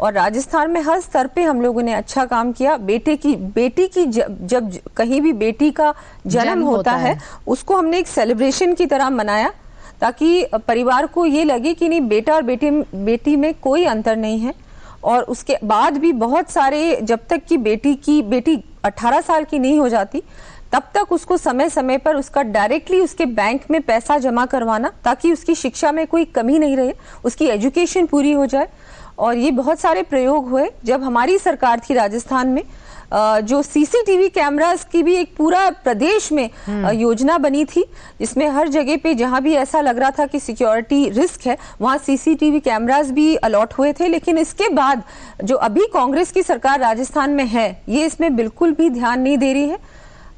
और राजस्थान में हर स्तर पे हम लोगों ने अच्छा काम किया बेटे की बेटी की जब, जब कहीं भी बेटी का जन्म होता, होता है, है उसको हमने एक सेलिब्रेशन की तरह मनाया ताकि परिवार को ये लगे कि नहीं बेटा और बेटी बेटी में कोई अंतर नहीं है और उसके बाद भी बहुत सारे जब तक कि बेटी की बेटी 18 साल की नहीं हो जाती तब तक उसको समय समय पर उसका डायरेक्टली उसके बैंक में पैसा जमा करवाना ताकि उसकी शिक्षा में कोई कमी नहीं रहे उसकी एजुकेशन पूरी हो जाए और ये बहुत सारे प्रयोग हुए जब हमारी सरकार थी राजस्थान में जो सीसीटीवी कैमरास की भी एक पूरा प्रदेश में हम्म। योजना बनी थी जिसमें हर जगह पे जहां भी ऐसा लग रहा था कि सिक्योरिटी रिस्क है वहां सीसीटीवी कैमरास भी अलॉट हुए थे लेकिन इसके बाद जो अभी कांग्रेस की सरकार राजस्थान में है ये इसमें बिल्कुल भी ध्यान नहीं दे रही है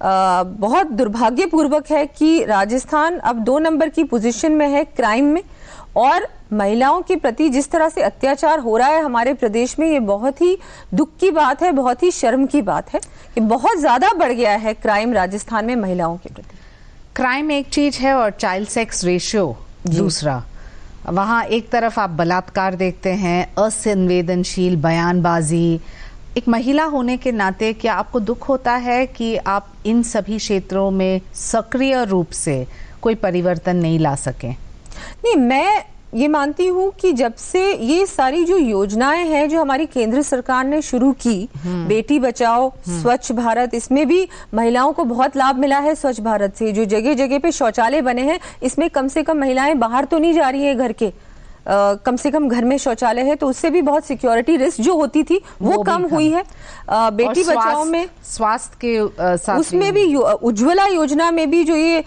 आ, बहुत दुर्भाग्यपूर्वक है कि राजस्थान अब दो नंबर की पोजीशन में है क्राइम में और महिलाओं के प्रति जिस तरह से अत्याचार हो रहा है हमारे प्रदेश में ये बहुत ही दुख की बात है बहुत ही शर्म की बात है कि बहुत ज़्यादा बढ़ गया है क्राइम राजस्थान में महिलाओं के प्रति क्राइम एक चीज़ है और चाइल्ड सेक्स रेशियो दूसरा वहाँ एक तरफ आप बलात्कार देखते हैं असंवेदनशील बयानबाजी एक महिला होने के नाते क्या आपको दुख होता है कि आप इन सभी क्षेत्रों में सक्रिय रूप से कोई परिवर्तन नहीं ला सकें नहीं मैं ये मानती हूँ कि जब से ये सारी जो योजनाएं हैं जो हमारी केंद्र सरकार ने शुरू की हम्म। बेटी बचाओ हम्म। स्वच्छ भारत इसमें भी महिलाओं को बहुत लाभ मिला है स्वच्छ भारत से जो जगह जगह पे शौचालय बने हैं इसमें कम से कम महिलाएं बाहर तो नहीं जा रही है घर के आ, कम से कम घर में शौचालय है तो उससे भी बहुत सिक्योरिटी रिस्क जो होती थी वो, वो कम हुई है आ, बेटी बचाओ में स्वास्थ्य के साथ उसमें भी उज्ज्वला योजना में भी जो ये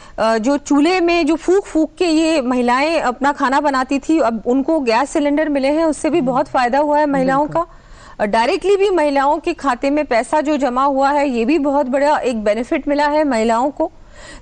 जो चूल्हे में जो फूक फूक के ये महिलाएं अपना खाना बनाती थी अब उनको गैस सिलेंडर मिले हैं उससे भी हम्म। बहुत फायदा हुआ है महिलाओं का डायरेक्टली भी महिलाओं के खाते में पैसा जो जमा हुआ है ये भी बहुत बड़ा एक बेनिफिट मिला है महिलाओं को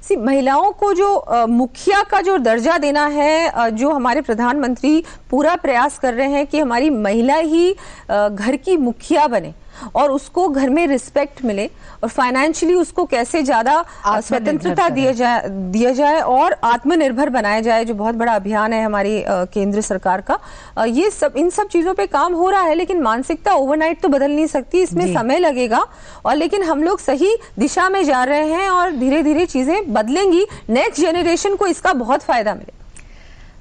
सी महिलाओं को जो मुखिया का जो दर्जा देना है जो हमारे प्रधानमंत्री पूरा प्रयास कर रहे हैं कि हमारी महिला ही घर की मुखिया बने और उसको घर में रिस्पेक्ट मिले और फाइनेंशियली उसको कैसे ज्यादा स्वतंत्रता दिए जाए दिया जाए और आत्मनिर्भर बनाया जाए जो बहुत बड़ा अभियान है हमारी केंद्र सरकार का ये सब इन सब चीजों पे काम हो रहा है लेकिन मानसिकता ओवरनाइट तो बदल नहीं सकती इसमें समय लगेगा और लेकिन हम लोग सही दिशा में जा रहे हैं और धीरे धीरे चीजें बदलेंगी नेक्स्ट जनरेशन को इसका बहुत फायदा मिलेगा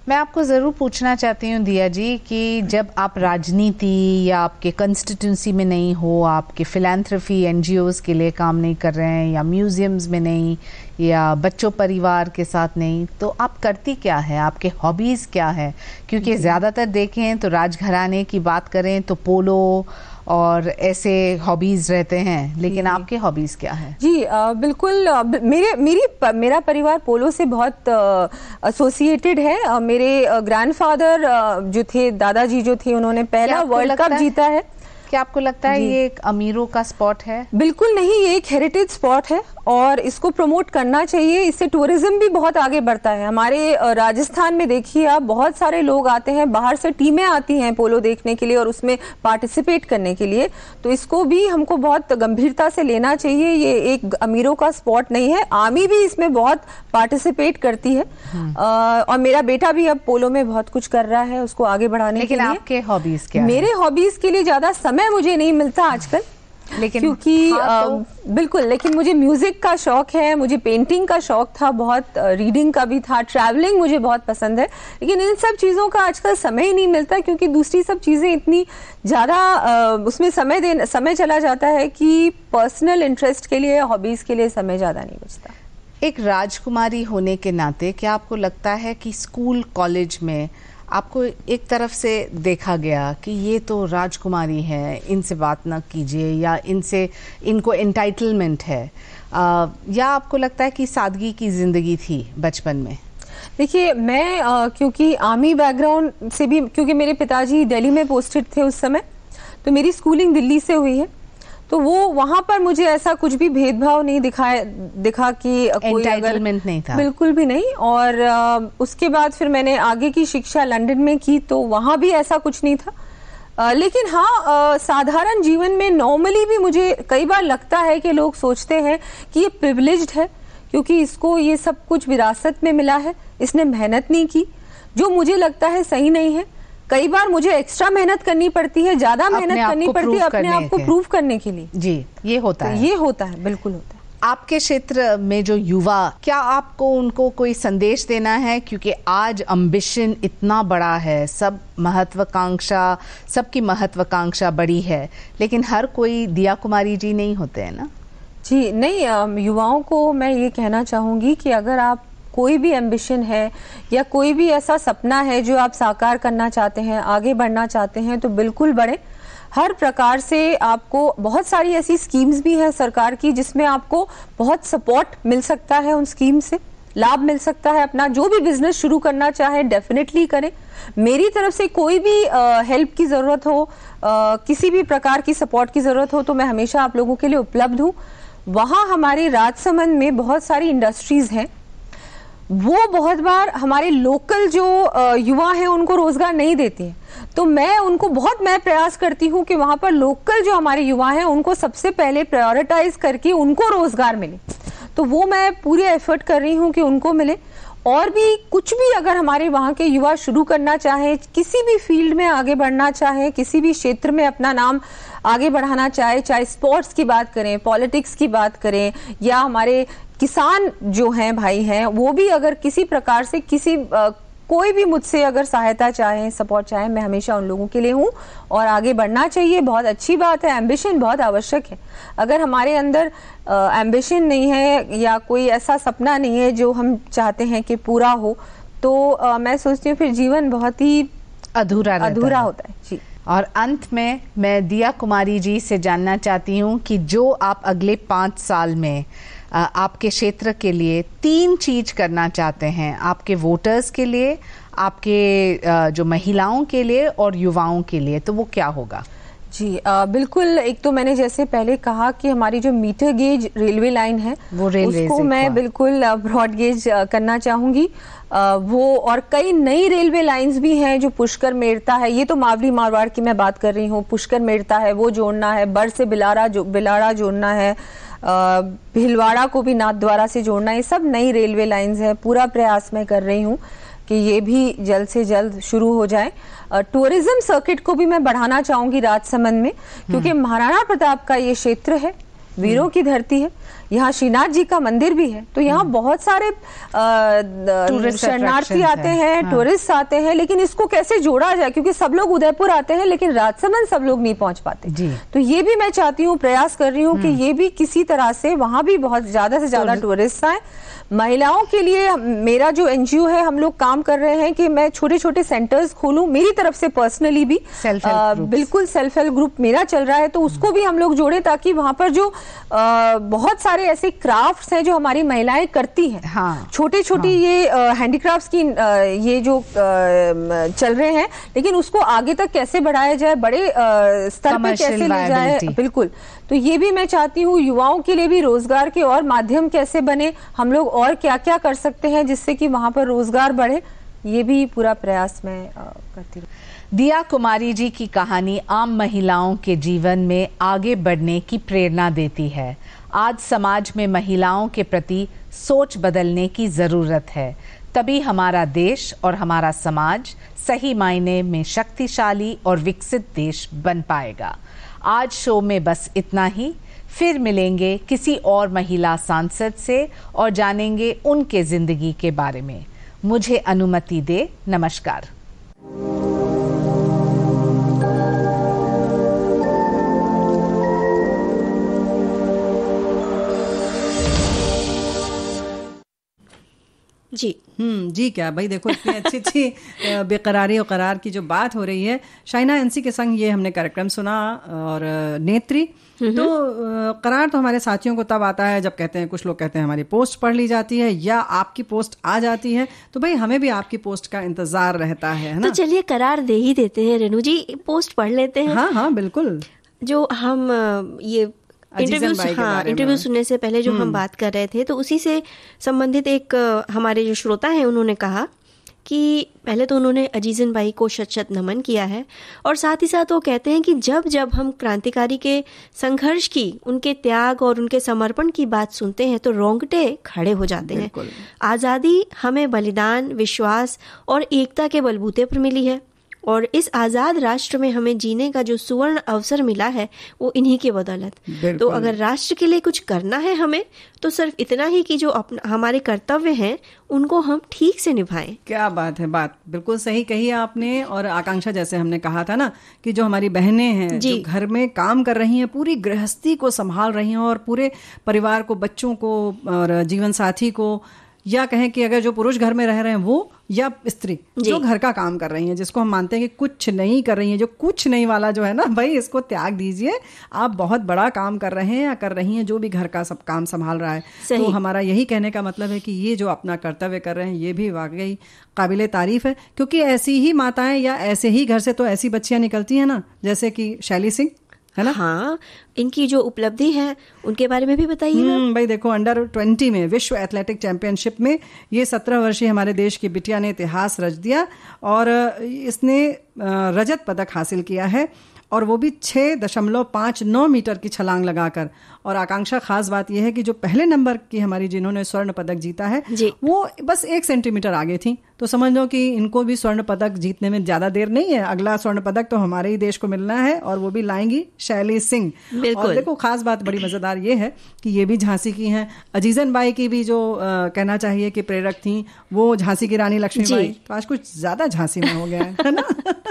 मैं आपको ज़रूर पूछना चाहती हूँ दिया जी कि जब आप राजनीति या आपके कंस्टिट्यूंसी में नहीं हो आपके फिलेंथ्रफी एन के लिए काम नहीं कर रहे हैं या म्यूज़ियम्स में नहीं या बच्चों परिवार के साथ नहीं तो आप करती क्या है आपके हॉबीज़ क्या है क्योंकि ज़्यादातर देखें तो राजघराने की बात करें तो पोलो और ऐसे हॉबीज़ रहते हैं लेकिन आपके हॉबीज़ क्या है जी आ, बिल्कुल आ, मेरे मेरी प, मेरा परिवार पोलो से बहुत एसोसिएटेड है आ, मेरे ग्रैंडफादर जो थे दादाजी जो थे उन्होंने पहला वर्ल्ड कप जीता है क्या आपको लगता है ये एक अमीरों का स्पॉट है बिल्कुल नहीं ये एक हेरिटेज स्पॉट है और इसको प्रमोट करना चाहिए इससे टूरिज्म भी बहुत आगे बढ़ता है हमारे राजस्थान में देखिए आप बहुत सारे लोग आते हैं बाहर से टीमें आती हैं पोलो देखने के लिए और उसमें पार्टिसिपेट करने के लिए तो इसको भी हमको बहुत गंभीरता से लेना चाहिए ये एक अमीरों का स्पॉट नहीं है आर्मी भी इसमें बहुत पार्टिसिपेट करती है हम्म। और मेरा बेटा भी अब पोलो में बहुत कुछ कर रहा है उसको आगे बढ़ाने के लिए आपके हॉबीज मेरे हॉबीज के लिए ज्यादा समय समय मुझे नहीं मिलता आजकल लेकिन क्योंकि हाँ तो... बिल्कुल लेकिन मुझे म्यूजिक का शौक है मुझे पेंटिंग का शौक था बहुत रीडिंग का भी था ट्रैवलिंग मुझे बहुत पसंद है लेकिन इन सब चीज़ों का आजकल समय ही नहीं मिलता क्योंकि दूसरी सब चीज़ें इतनी ज़्यादा उसमें समय दे समय चला जाता है कि पर्सनल इंटरेस्ट के लिए हॉबीज़ के लिए समय ज़्यादा नहीं बचता एक राजकुमारी होने के नाते क्या आपको लगता है कि स्कूल कॉलेज में आपको एक तरफ से देखा गया कि ये तो राजकुमारी है इनसे बात ना कीजिए या इनसे इनको एंटाइटलमेंट है आ, या आपको लगता है कि सादगी की ज़िंदगी थी बचपन में देखिए मैं आ, क्योंकि आर्मी बैकग्राउंड से भी क्योंकि मेरे पिताजी दिल्ली में पोस्टेड थे उस समय तो मेरी स्कूलिंग दिल्ली से हुई है तो वो वहां पर मुझे ऐसा कुछ भी भेदभाव नहीं दिखाया दिखा कि कोई अगर नहीं था बिल्कुल भी नहीं और आ, उसके बाद फिर मैंने आगे की शिक्षा लंदन में की तो वहां भी ऐसा कुछ नहीं था आ, लेकिन हाँ साधारण जीवन में नॉर्मली भी मुझे कई बार लगता है कि लोग सोचते हैं कि ये प्रिवलेज है क्योंकि इसको ये सब कुछ विरासत में मिला है इसने मेहनत नहीं की जो मुझे लगता है सही नहीं है कई बार मुझे एक्स्ट्रा मेहनत करनी पड़ती है ज्यादा मेहनत करनी पड़ती है अपने आप को प्रूव करने के लिए जी ये होता तो है ये होता है बिल्कुल होता है आपके क्षेत्र में जो युवा क्या आपको उनको कोई संदेश देना है क्योंकि आज अम्बिशन इतना बड़ा है सब महत्वाकांक्षा सबकी महत्वाकांक्षा बड़ी है लेकिन हर कोई दिया कुमारी जी नहीं होते हैं ना जी नहीं युवाओं को मैं ये कहना चाहूँगी कि अगर आप कोई भी एम्बिशन है या कोई भी ऐसा सपना है जो आप साकार करना चाहते हैं आगे बढ़ना चाहते हैं तो बिल्कुल बढ़ें हर प्रकार से आपको बहुत सारी ऐसी स्कीम्स भी हैं सरकार की जिसमें आपको बहुत सपोर्ट मिल सकता है उन स्कीम से लाभ मिल सकता है अपना जो भी बिजनेस शुरू करना चाहे डेफिनेटली करें मेरी तरफ से कोई भी हेल्प की ज़रूरत हो आ, किसी भी प्रकार की सपोर्ट की ज़रूरत हो तो मैं हमेशा आप लोगों के लिए उपलब्ध हूँ वहाँ हमारे राजसमंद में बहुत सारी इंडस्ट्रीज़ हैं वो बहुत बार हमारे लोकल जो युवा हैं उनको रोज़गार नहीं देती हैं तो मैं उनको बहुत मैं प्रयास करती हूँ कि वहाँ पर लोकल जो हमारे युवा हैं उनको सबसे पहले प्रायोरिटाइज करके उनको रोज़गार मिले तो वो मैं पूरी एफर्ट कर रही हूँ कि उनको मिले और भी कुछ भी अगर हमारे वहाँ के युवा शुरू करना चाहे किसी भी फील्ड में आगे बढ़ना चाहे किसी भी क्षेत्र में अपना नाम आगे बढ़ाना चाहे चाहे स्पोर्ट्स की बात करें पॉलिटिक्स की बात करें या हमारे किसान जो हैं भाई हैं वो भी अगर किसी प्रकार से किसी कोई भी मुझसे अगर सहायता चाहे सपोर्ट चाहे मैं हमेशा उन लोगों के लिए हूँ और आगे बढ़ना चाहिए बहुत अच्छी बात है एम्बिशन बहुत आवश्यक है अगर हमारे अंदर एम्बिशन नहीं है या कोई ऐसा सपना नहीं है जो हम चाहते हैं कि पूरा हो तो आ, मैं सोचती हूँ फिर जीवन बहुत ही अधूरा अधूरा होता है जी और अंत में मैं दिया कुमारी जी से जानना चाहती हूँ कि जो आप अगले पाँच साल में आपके क्षेत्र के लिए तीन चीज करना चाहते हैं आपके वोटर्स के लिए आपके जो महिलाओं के लिए और युवाओं के लिए तो वो क्या होगा जी आ, बिल्कुल एक तो मैंने जैसे पहले कहा कि हमारी जो मीटर गेज रेलवे लाइन है वो रेलवे उसको मैं बिल्कुल ब्रॉड गेज करना आ, वो और कई नई रेलवे लाइंस भी हैं जो पुष्कर मेरता है ये तो मावली मारवाड़ की मैं बात कर रही हूँ पुष्कर मेरता है वो जोड़ना है बर से बिलारा जो बिलाड़ा जोड़ना है भिलवाड़ा को भी नाथद्वारा से जोड़ना ये सब नई रेलवे लाइंस हैं पूरा प्रयास मैं कर रही हूँ कि ये भी जल्द से जल्द शुरू हो जाए टूरिज्म सर्किट को भी मैं बढ़ाना चाहूंगी राजसमंद में क्योंकि हम्म। महाराणा प्रताप का ये क्षेत्र है वीरों हम्म। की धरती है यहाँ श्रीनाथ जी का मंदिर भी है तो यहाँ हम्म। बहुत सारे शरणार्थी आते हैं हाँ। टूरिस्ट आते हैं लेकिन इसको कैसे जोड़ा जाए क्योंकि सब लोग उदयपुर आते हैं लेकिन राजसमंद सब लोग नहीं पहुंच पाते तो ये भी मैं चाहती हूँ प्रयास कर रही हूँ कि हम्म। ये भी किसी तरह से वहां भी बहुत ज्यादा से ज्यादा टूरिस्ट तो आए महिलाओं के लिए मेरा जो एनजीओ है हम लोग काम कर रहे हैं कि मैं छोटे छोटे सेंटर्स खोलूं मेरी तरफ से पर्सनली भी सेल्फ आ, बिल्कुल सेल्फ हेल्प ग्रुप मेरा चल रहा है तो उसको भी हम लोग जोड़े ताकि वहां पर जो आ, बहुत सारे सारे ऐसे क्राफ्ट्स हैं जो हमारी महिलाएं करती हैं हाँ, छोटे छोटे हाँ, ये हैंडीक्राफ्ट्स की आ, ये जो आ, चल रहे हैं लेकिन उसको आगे तक कैसे बढ़ाया जाए बड़े स्तर पर कैसे ले जाए बिल्कुल तो ये भी मैं चाहती हूँ युवाओं के लिए भी रोजगार के और माध्यम कैसे बने हम लोग और क्या क्या कर सकते हैं जिससे कि वहाँ पर रोजगार बढ़े ये भी पूरा प्रयास मैं करती हूँ दिया कुमारी जी की कहानी आम महिलाओं के जीवन में आगे बढ़ने की प्रेरणा देती है आज समाज में महिलाओं के प्रति सोच बदलने की ज़रूरत है तभी हमारा देश और हमारा समाज सही मायने में शक्तिशाली और विकसित देश बन पाएगा आज शो में बस इतना ही फिर मिलेंगे किसी और महिला सांसद से और जानेंगे उनके ज़िंदगी के बारे में मुझे अनुमति दे नमस्कार जी हम्म जी क्या भाई देखो इतनी अच्छी अच्छी [LAUGHS] बेकरारी और करार की जो बात हो रही है शाइना एनसी के संग ये हमने कार्यक्रम सुना और नेत्री तो करार तो हमारे साथियों को तब आता है जब कहते हैं कुछ लोग कहते हैं हमारी पोस्ट पढ़ ली जाती है या आपकी पोस्ट आ जाती है तो भाई हमें भी आपकी पोस्ट का इंतजार रहता है तो ना? तो चलिए करार दे ही देते हैं रेनू जी पोस्ट पढ़ लेते हैं हाँ हाँ बिल्कुल जो हम ये इंटरव्यू हाँ इंटरव्यू सुनने से पहले जो हम हम्म। बात कर रहे थे तो उसी से संबंधित एक हमारे जो श्रोता है उन्होंने कहा कि पहले तो उन्होंने अजीजन भाई को शत शत नमन किया है और साथ ही साथ वो कहते हैं कि जब जब हम क्रांतिकारी के संघर्ष की उनके त्याग और उनके समर्पण की बात सुनते हैं तो रोंगटे खड़े हो जाते हैं आज़ादी हमें बलिदान विश्वास और एकता के बलबूते पर मिली है और इस आज़ाद राष्ट्र में हमें जीने का जो सुवर्ण अवसर मिला है वो इन्हीं के बदौलत तो अगर राष्ट्र के लिए कुछ करना है हमें तो सिर्फ इतना ही कि जो अपना हमारे कर्तव्य हैं उनको हम ठीक से निभाएं क्या बात है बात बिल्कुल सही कही आपने और आकांक्षा जैसे हमने कहा था ना कि जो हमारी बहनें हैं जो घर में काम कर रही हैं पूरी गृहस्थी को संभाल रही हैं और पूरे परिवार को बच्चों को और जीवन साथी को या कहें कि अगर जो पुरुष घर में रह रहे हैं वो या स्त्री जो घर का काम कर रही है जिसको हम मानते हैं कि कुछ नहीं कर रही है जो कुछ नहीं वाला जो है ना भाई इसको त्याग दीजिए आप बहुत बड़ा काम कर रहे हैं या कर रही हैं जो भी घर का सब काम संभाल रहा है तो हमारा यही कहने का मतलब है कि ये जो अपना कर्तव्य कर रहे हैं ये भी वाकई काबिल तारीफ है क्योंकि ऐसी ही माताएं या ऐसे ही घर से तो ऐसी बच्चियां निकलती हैं ना जैसे कि शैली सिंह है ना हाँ इनकी जो उपलब्धि है उनके बारे में भी बताइए हम्म, भाई देखो अंडर ट्वेंटी में विश्व एथलेटिक चैंपियनशिप में ये सत्रह वर्षीय हमारे देश की बिटिया ने इतिहास रच दिया और इसने रजत पदक हासिल किया है और वो भी छः दशमलव पाँच नौ मीटर की छलांग लगाकर और आकांक्षा खास बात यह है कि जो पहले नंबर की हमारी जिन्होंने स्वर्ण पदक जीता है वो बस एक सेंटीमीटर आगे थी तो समझ लो कि इनको भी स्वर्ण पदक जीतने में ज्यादा देर नहीं है अगला स्वर्ण पदक तो हमारे ही देश को मिलना है और वो भी लाएंगी शैली सिंह और देखो खास बात बड़ी मजेदार ये है कि ये भी झांसी की हैं अजीजन बाई की भी जो आ, कहना चाहिए कि प्रेरक थी वो झांसी की रानी लक्ष्मीबाई तो आज कुछ ज्यादा झांसी में हो गया है ना [LAUGHS]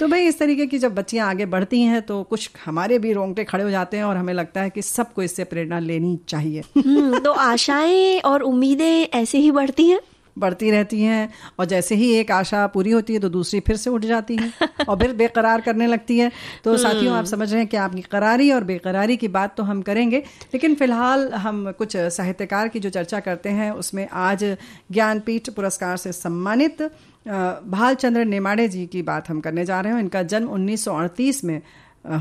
तो भाई इस तरीके की जब बच्चियां आगे बढ़ती हैं तो कुछ हमारे भी रोंगटे खड़े हो जाते हैं और हमें लगता है कि सबको इससे प्रेरणा लेनी चाहिए हम्म, तो आशाएं और उम्मीदें ऐसे ही बढ़ती हैं बढ़ती रहती हैं और जैसे ही एक आशा पूरी होती है तो दूसरी फिर से उठ जाती है और फिर बेकरार करने लगती है तो हम्म। साथियों आप समझ रहे हैं कि आपकी करारी और बेकरारी की बात तो हम करेंगे लेकिन फिलहाल हम कुछ साहित्यकार की जो चर्चा करते हैं उसमें आज ज्ञानपीठ पुरस्कार से सम्मानित भालचंद्र नेमाड़े जी की बात हम करने जा रहे हैं इनका जन्म उन्नीस में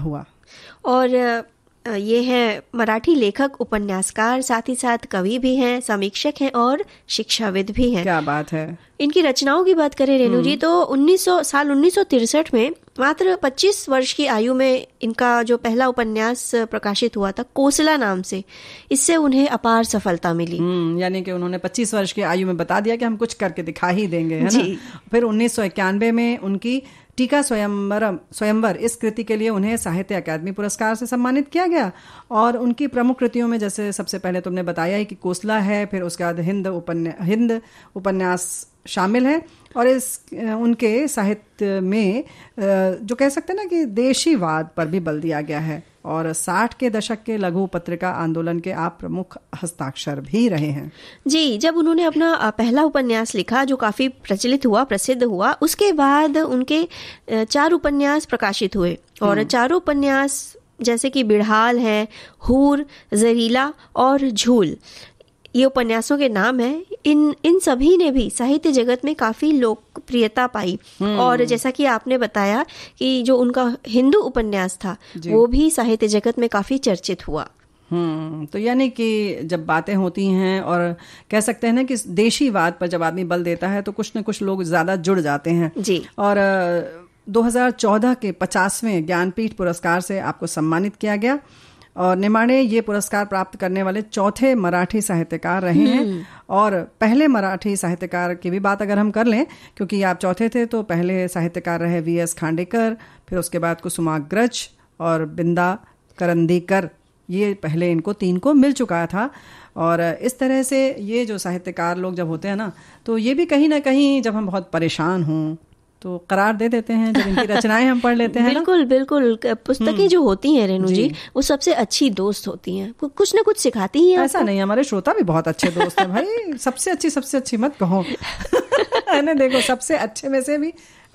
हुआ और ये हैं मराठी लेखक उपन्यासकार साथ ही साथ कवि भी हैं समीक्षक हैं और शिक्षाविद भी हैं क्या बात है इनकी रचनाओं की बात करें रेणु जी हम्म। तो 1900 साल उन्नीस में मात्र 25 वर्ष की आयु में इनका जो पहला उपन्यास प्रकाशित हुआ था कोसला नाम से इससे उन्हें अपार सफलता मिली हम्म, यानी कि उन्होंने 25 वर्ष की आयु में बता दिया कि हम कुछ करके दिखा ही देंगे है ना? फिर उन्नीस में उनकी टीका स्वयंवर स्वयंवर इस कृति के लिए उन्हें साहित्य अकादमी पुरस्कार से सम्मानित किया गया और उनकी प्रमुख कृतियों में जैसे सबसे पहले तुमने बताया है कि कोसला है फिर उसके बाद हिंद उपन्या हिंद उपन्यास शामिल है और इस उनके साहित्य में जो कह सकते हैं ना कि देशीवाद पर भी बल दिया गया है और साठ के दशक के लघु पत्रिका आंदोलन के आप प्रमुख हस्ताक्षर भी रहे हैं जी जब उन्होंने अपना पहला उपन्यास लिखा जो काफी प्रचलित हुआ प्रसिद्ध हुआ उसके बाद उनके चार उपन्यास प्रकाशित हुए और हम्म। चारों उपन्यास जैसे कि बिड़हाल है हूर जहरीला और झूल ये उपन्यासों के नाम है इन इन सभी ने भी साहित्य जगत में काफी लोकप्रियता पाई हम्म। और जैसा कि आपने बताया कि जो उनका हिंदू उपन्यास था वो भी साहित्य जगत में काफी चर्चित हुआ हम्म तो यानी कि जब बातें होती हैं और कह सकते हैं ना कि देशी वाद पर जब आदमी बल देता है तो कुछ न कुछ लोग ज्यादा जुड़ जाते हैं जी और 2014 के 50वें ज्ञानपीठ पुरस्कार से आपको सम्मानित किया गया और निमाणे ये पुरस्कार प्राप्त करने वाले चौथे मराठी साहित्यकार रहे हैं हम्म। और पहले मराठी साहित्यकार की भी बात अगर हम कर लें क्योंकि आप चौथे थे तो पहले साहित्यकार रहे वी एस खांडेकर फिर उसके बाद कुसुमाग्रज और बिंदा करंदीकर ये पहले इनको तीन को मिल चुका था और इस तरह से ये जो साहित्यकार लोग जब होते हैं ना तो ये भी कहीं ना कहीं जब हम बहुत परेशान हों तो करार दे देते हैं जब इनकी रचनाएं हम पढ़ लेते हैं बिल्कुल बिल्कुल पुस्तकें हम्म। जो होती हैं रेनू जी, जी वो सबसे अच्छी दोस्त होती हैं कुछ ना कुछ सिखाती हैं ऐसा नहीं हमारे श्रोता भी बहुत अच्छे दोस्त हैं भाई [LAUGHS] सबसे अच्छी सबसे अच्छी मत कहो है ना देखो सबसे अच्छे में से भी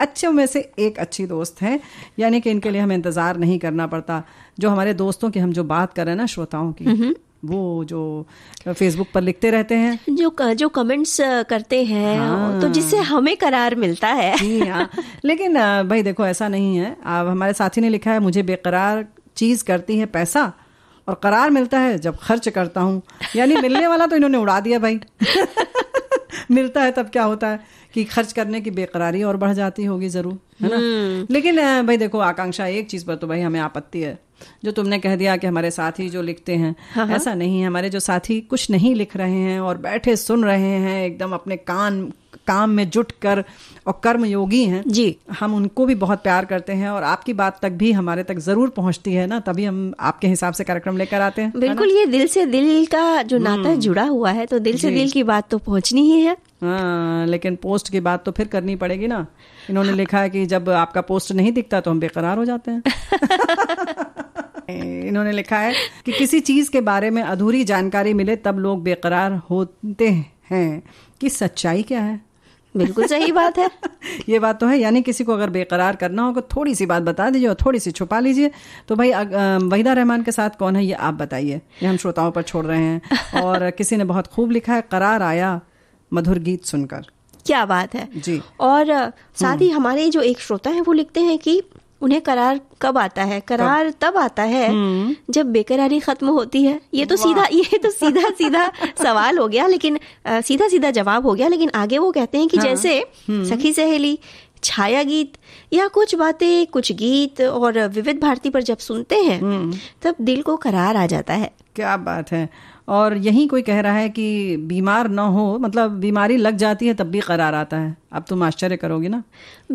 अच्छों में से एक अच्छी दोस्त है यानी कि इनके लिए हमें इंतजार नहीं करना पड़ता जो हमारे दोस्तों की हम जो बात करें ना श्रोताओं की हम्म। वो जो फेसबुक पर लिखते रहते हैं जो जो कमेंट्स करते हैं हाँ। तो जिससे हमें करार मिलता है हाँ। लेकिन भाई देखो ऐसा नहीं है अब हमारे साथी ने लिखा है मुझे बेकरार चीज करती है पैसा और करार मिलता है जब खर्च करता हूँ यानी मिलने वाला तो इन्होंने उड़ा दिया भाई [LAUGHS] मिलता है तब क्या होता है कि खर्च करने की बेकरारी और बढ़ जाती होगी जरूर है ना हम्म। लेकिन भाई देखो आकांक्षा एक चीज पर तो भाई हमें आपत्ति है जो तुमने कह दिया कि हमारे साथी जो लिखते हैं हाँ, हाँ। ऐसा नहीं है हमारे जो साथी कुछ नहीं लिख रहे हैं और बैठे सुन रहे हैं एकदम अपने कान काम में जुट कर और कर्म योगी हैं जी हम उनको भी बहुत प्यार करते हैं और आपकी बात तक भी हमारे तक जरूर पहुंचती है ना तभी हम आपके हिसाब से कार्यक्रम लेकर आते हैं बिल्कुल ये दिल से दिल का जो नाता हम्म। जुड़ा हुआ है तो दिल से दिल की बात तो पहुंचनी ही है आ, हाँ, लेकिन पोस्ट की बात तो फिर करनी पड़ेगी ना इन्होंने लिखा है कि जब आपका पोस्ट नहीं दिखता तो हम बेकरार हो जाते हैं [LAUGHS] इन्होंने लिखा है कि किसी चीज के बारे में अधूरी जानकारी मिले तब लोग बेकरार होते हैं कि सच्चाई क्या है बिल्कुल सही बात है [LAUGHS] ये बात तो है यानी किसी को अगर बेकरार करना हो तो थोड़ी सी बात बता दीजिए और थोड़ी सी छुपा लीजिए तो भाई वहीदा रहमान के साथ कौन है ये आप बताइए ये हम श्रोताओं पर छोड़ रहे हैं [LAUGHS] और किसी ने बहुत खूब लिखा है करार आया मधुर गीत सुनकर क्या बात है जी और साथ ही हम्म। हमारे जो एक श्रोता है वो लिखते हैं कि उन्हें करार कब आता है करार तब आता है हम्म। जब बेकरारी खत्म होती है ये तो सीधा ये तो सीधा सीधा [LAUGHS] सवाल हो गया लेकिन आ, सीधा सीधा जवाब हो गया लेकिन आगे वो कहते हैं कि हाँ, जैसे हम्म। सखी सहेली छाया गीत या कुछ बातें कुछ गीत और विविध भारती पर जब सुनते हैं हम्म। तब दिल को करार आ जाता है क्या बात है और यही कोई कह रहा है कि बीमार न हो मतलब बीमारी लग जाती है तब भी करार आता है अब तुम आश्चर्य करोगे ना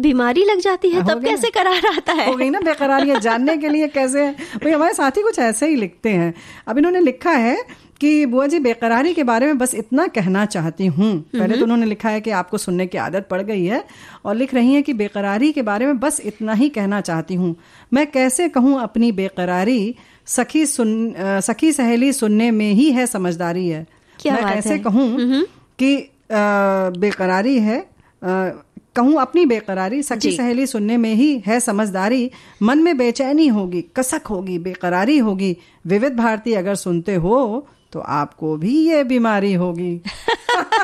बीमारी लग जाती है तब कैसे करार आता है हो गई ना बेकरार ये जानने के लिए कैसे है भाई हमारे साथी कुछ ऐसे ही लिखते हैं अब इन्होंने लिखा है कि बुआ जी बेकरारी के बारे में बस इतना कहना चाहती हूँ पहले तो हम्म। उन्होंने लिखा है कि आपको सुनने की आदत पड़ गई है और लिख रही है कि बेकरारी के बारे में बस इतना ही कहना चाहती हूँ मैं कैसे कहूँ अपनी बेकरारी सखी सुन सखी सहेली सुनने में ही है समझदारी है क्या मैं कैसे कहूँ हम्म हम्म। कि बेकरारी है कहूँ अपनी बेकरारी सखी सहेली सुनने में ही है समझदारी मन में बेचैनी होगी कसक होगी बेकरारी होगी विविध भारती अगर सुनते हो तो आपको भी ये बीमारी होगी [LAUGHS]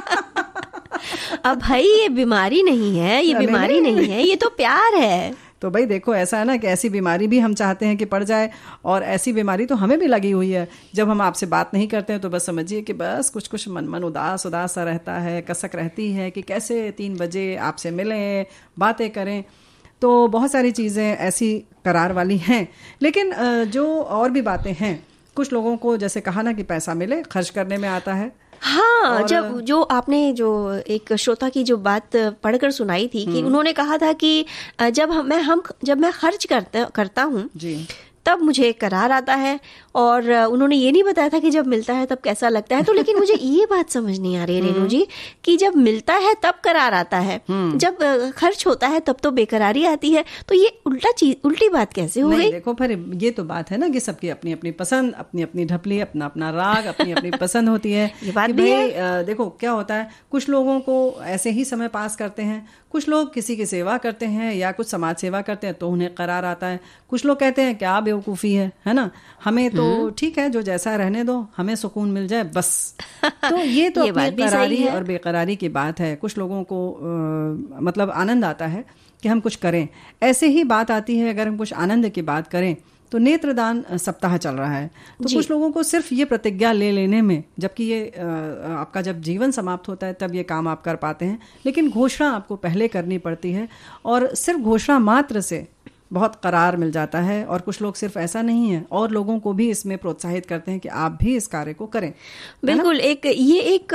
अब भाई ये बीमारी नहीं है ये बीमारी नहीं, है ये तो प्यार है तो भाई देखो ऐसा है ना कि ऐसी बीमारी भी हम चाहते हैं कि पड़ जाए और ऐसी बीमारी तो हमें भी लगी हुई है जब हम आपसे बात नहीं करते हैं तो बस समझिए कि बस कुछ कुछ मन मन उदास उदास सा रहता है कसक रहती है कि कैसे तीन बजे आपसे मिलें बातें करें तो बहुत सारी चीज़ें ऐसी करार वाली हैं लेकिन जो और भी बातें हैं कुछ लोगों को जैसे कहा ना कि पैसा मिले खर्च करने में आता है हाँ जब जो आपने जो एक श्रोता की जो बात पढ़कर सुनाई थी कि हम्म। उन्होंने कहा था कि जब मैं हम जब मैं खर्च करता करता हूँ तब मुझे करार आता है और उन्होंने ये नहीं बताया था कि जब मिलता है तब कैसा लगता है तो लेकिन मुझे [LAUGHS] ये बात समझ नहीं आ रही है हम्म। रेनू जी कि जब मिलता है तब करार आता है हम्म। जब खर्च होता है तब तो बेकरारी आती है तो ये उल्टा चीज उल्टी बात कैसे हो गई देखो फिर ये तो बात है ना कि सबकी अपनी अपनी पसंद अपनी अपनी ढपली अपना अपना राग अपनी अपनी [LAUGHS] पसंद होती है ये बात भी है। देखो क्या होता है कुछ लोगों को ऐसे ही समय पास करते हैं कुछ लोग किसी की सेवा करते हैं या कुछ समाज सेवा करते हैं तो उन्हें करार आता है कुछ लोग कहते हैं कि आप बेवकूफ़ी है है ना हमें तो हम्म। ठीक है जो जैसा रहने दो हमें सुकून मिल जाए बस [LAUGHS] तो ये तो ये अपनी करारी और बेकरारी की बात है कुछ लोगों को आ, मतलब आनंद आता है कि हम कुछ करें ऐसे ही बात आती है अगर हम कुछ आनंद की बात करें तो नेत्रदान सप्ताह चल रहा है तो कुछ लोगों को सिर्फ ये प्रतिज्ञा ले लेने में जबकि ये आपका जब जीवन समाप्त होता है तब ये काम आप कर पाते हैं लेकिन घोषणा आपको पहले करनी पड़ती है और सिर्फ घोषणा मात्र से बहुत करार मिल जाता है और कुछ लोग सिर्फ ऐसा नहीं है और लोगों को भी इसमें प्रोत्साहित करते हैं कि आप भी इस कार्य को करें बिल्कुल एक ये एक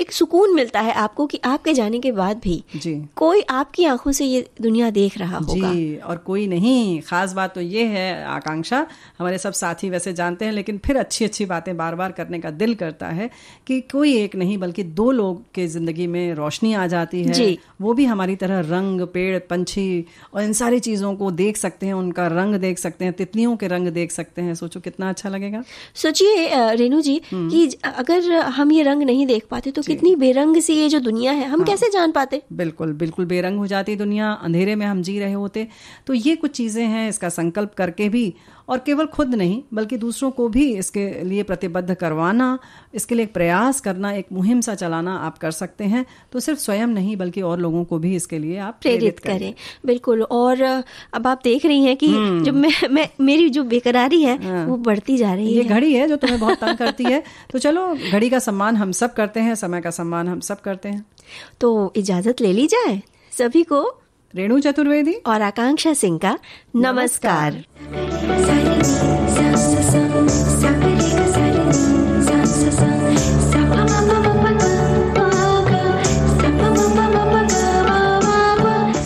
एक सुकून मिलता है आपको कि आपके जाने के बाद भी जी कोई आपकी आंखों से ये दुनिया देख रहा होगा जी और कोई नहीं खास बात तो ये है आकांक्षा हमारे सब साथी वैसे जानते हैं लेकिन फिर अच्छी अच्छी बातें बार बार करने का दिल करता है कि कोई एक नहीं बल्कि दो लोग के जिंदगी में रोशनी आ जाती है जी वो भी हमारी तरह रंग पेड़ पंछी और इन सारी चीजों को देख सकते हैं उनका रंग देख सकते हैं तितलियों के रंग देख सकते हैं सोचो कितना अच्छा लगेगा सोचिए रेणु जी हम्म। की अगर हम ये रंग नहीं देख पाते तो कितनी बेरंग सी ये जो दुनिया है हम हाँ, कैसे जान पाते बिल्कुल बिल्कुल बेरंग हो जाती दुनिया अंधेरे में हम जी रहे होते तो ये कुछ चीजें हैं इसका संकल्प करके भी और केवल खुद नहीं बल्कि दूसरों को भी इसके लिए प्रतिबद्ध करवाना इसके लिए एक प्रयास करना एक मुहिम सा चलाना आप कर सकते हैं तो सिर्फ स्वयं नहीं बल्कि और लोगों को भी इसके लिए आप प्रेरित करें बिल्कुल और अब आप देख रही हैं कि हम्म। जो मैं, मैं मेरी जो बेकरारी है हाँ। वो बढ़ती जा रही ये है ये घड़ी है जो तुम्हें बहुत तंग करती है तो चलो घड़ी का सम्मान हम सब करते हैं समय का सम्मान हम सब करते हैं तो इजाजत ले ली जाए सभी को रेणु चतुर्वेदी और आकांक्षा सिंह का नमस्कार,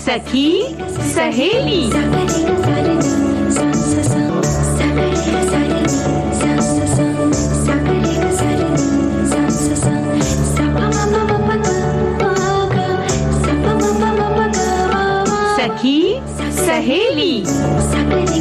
सखी सहेली सहेली सहेली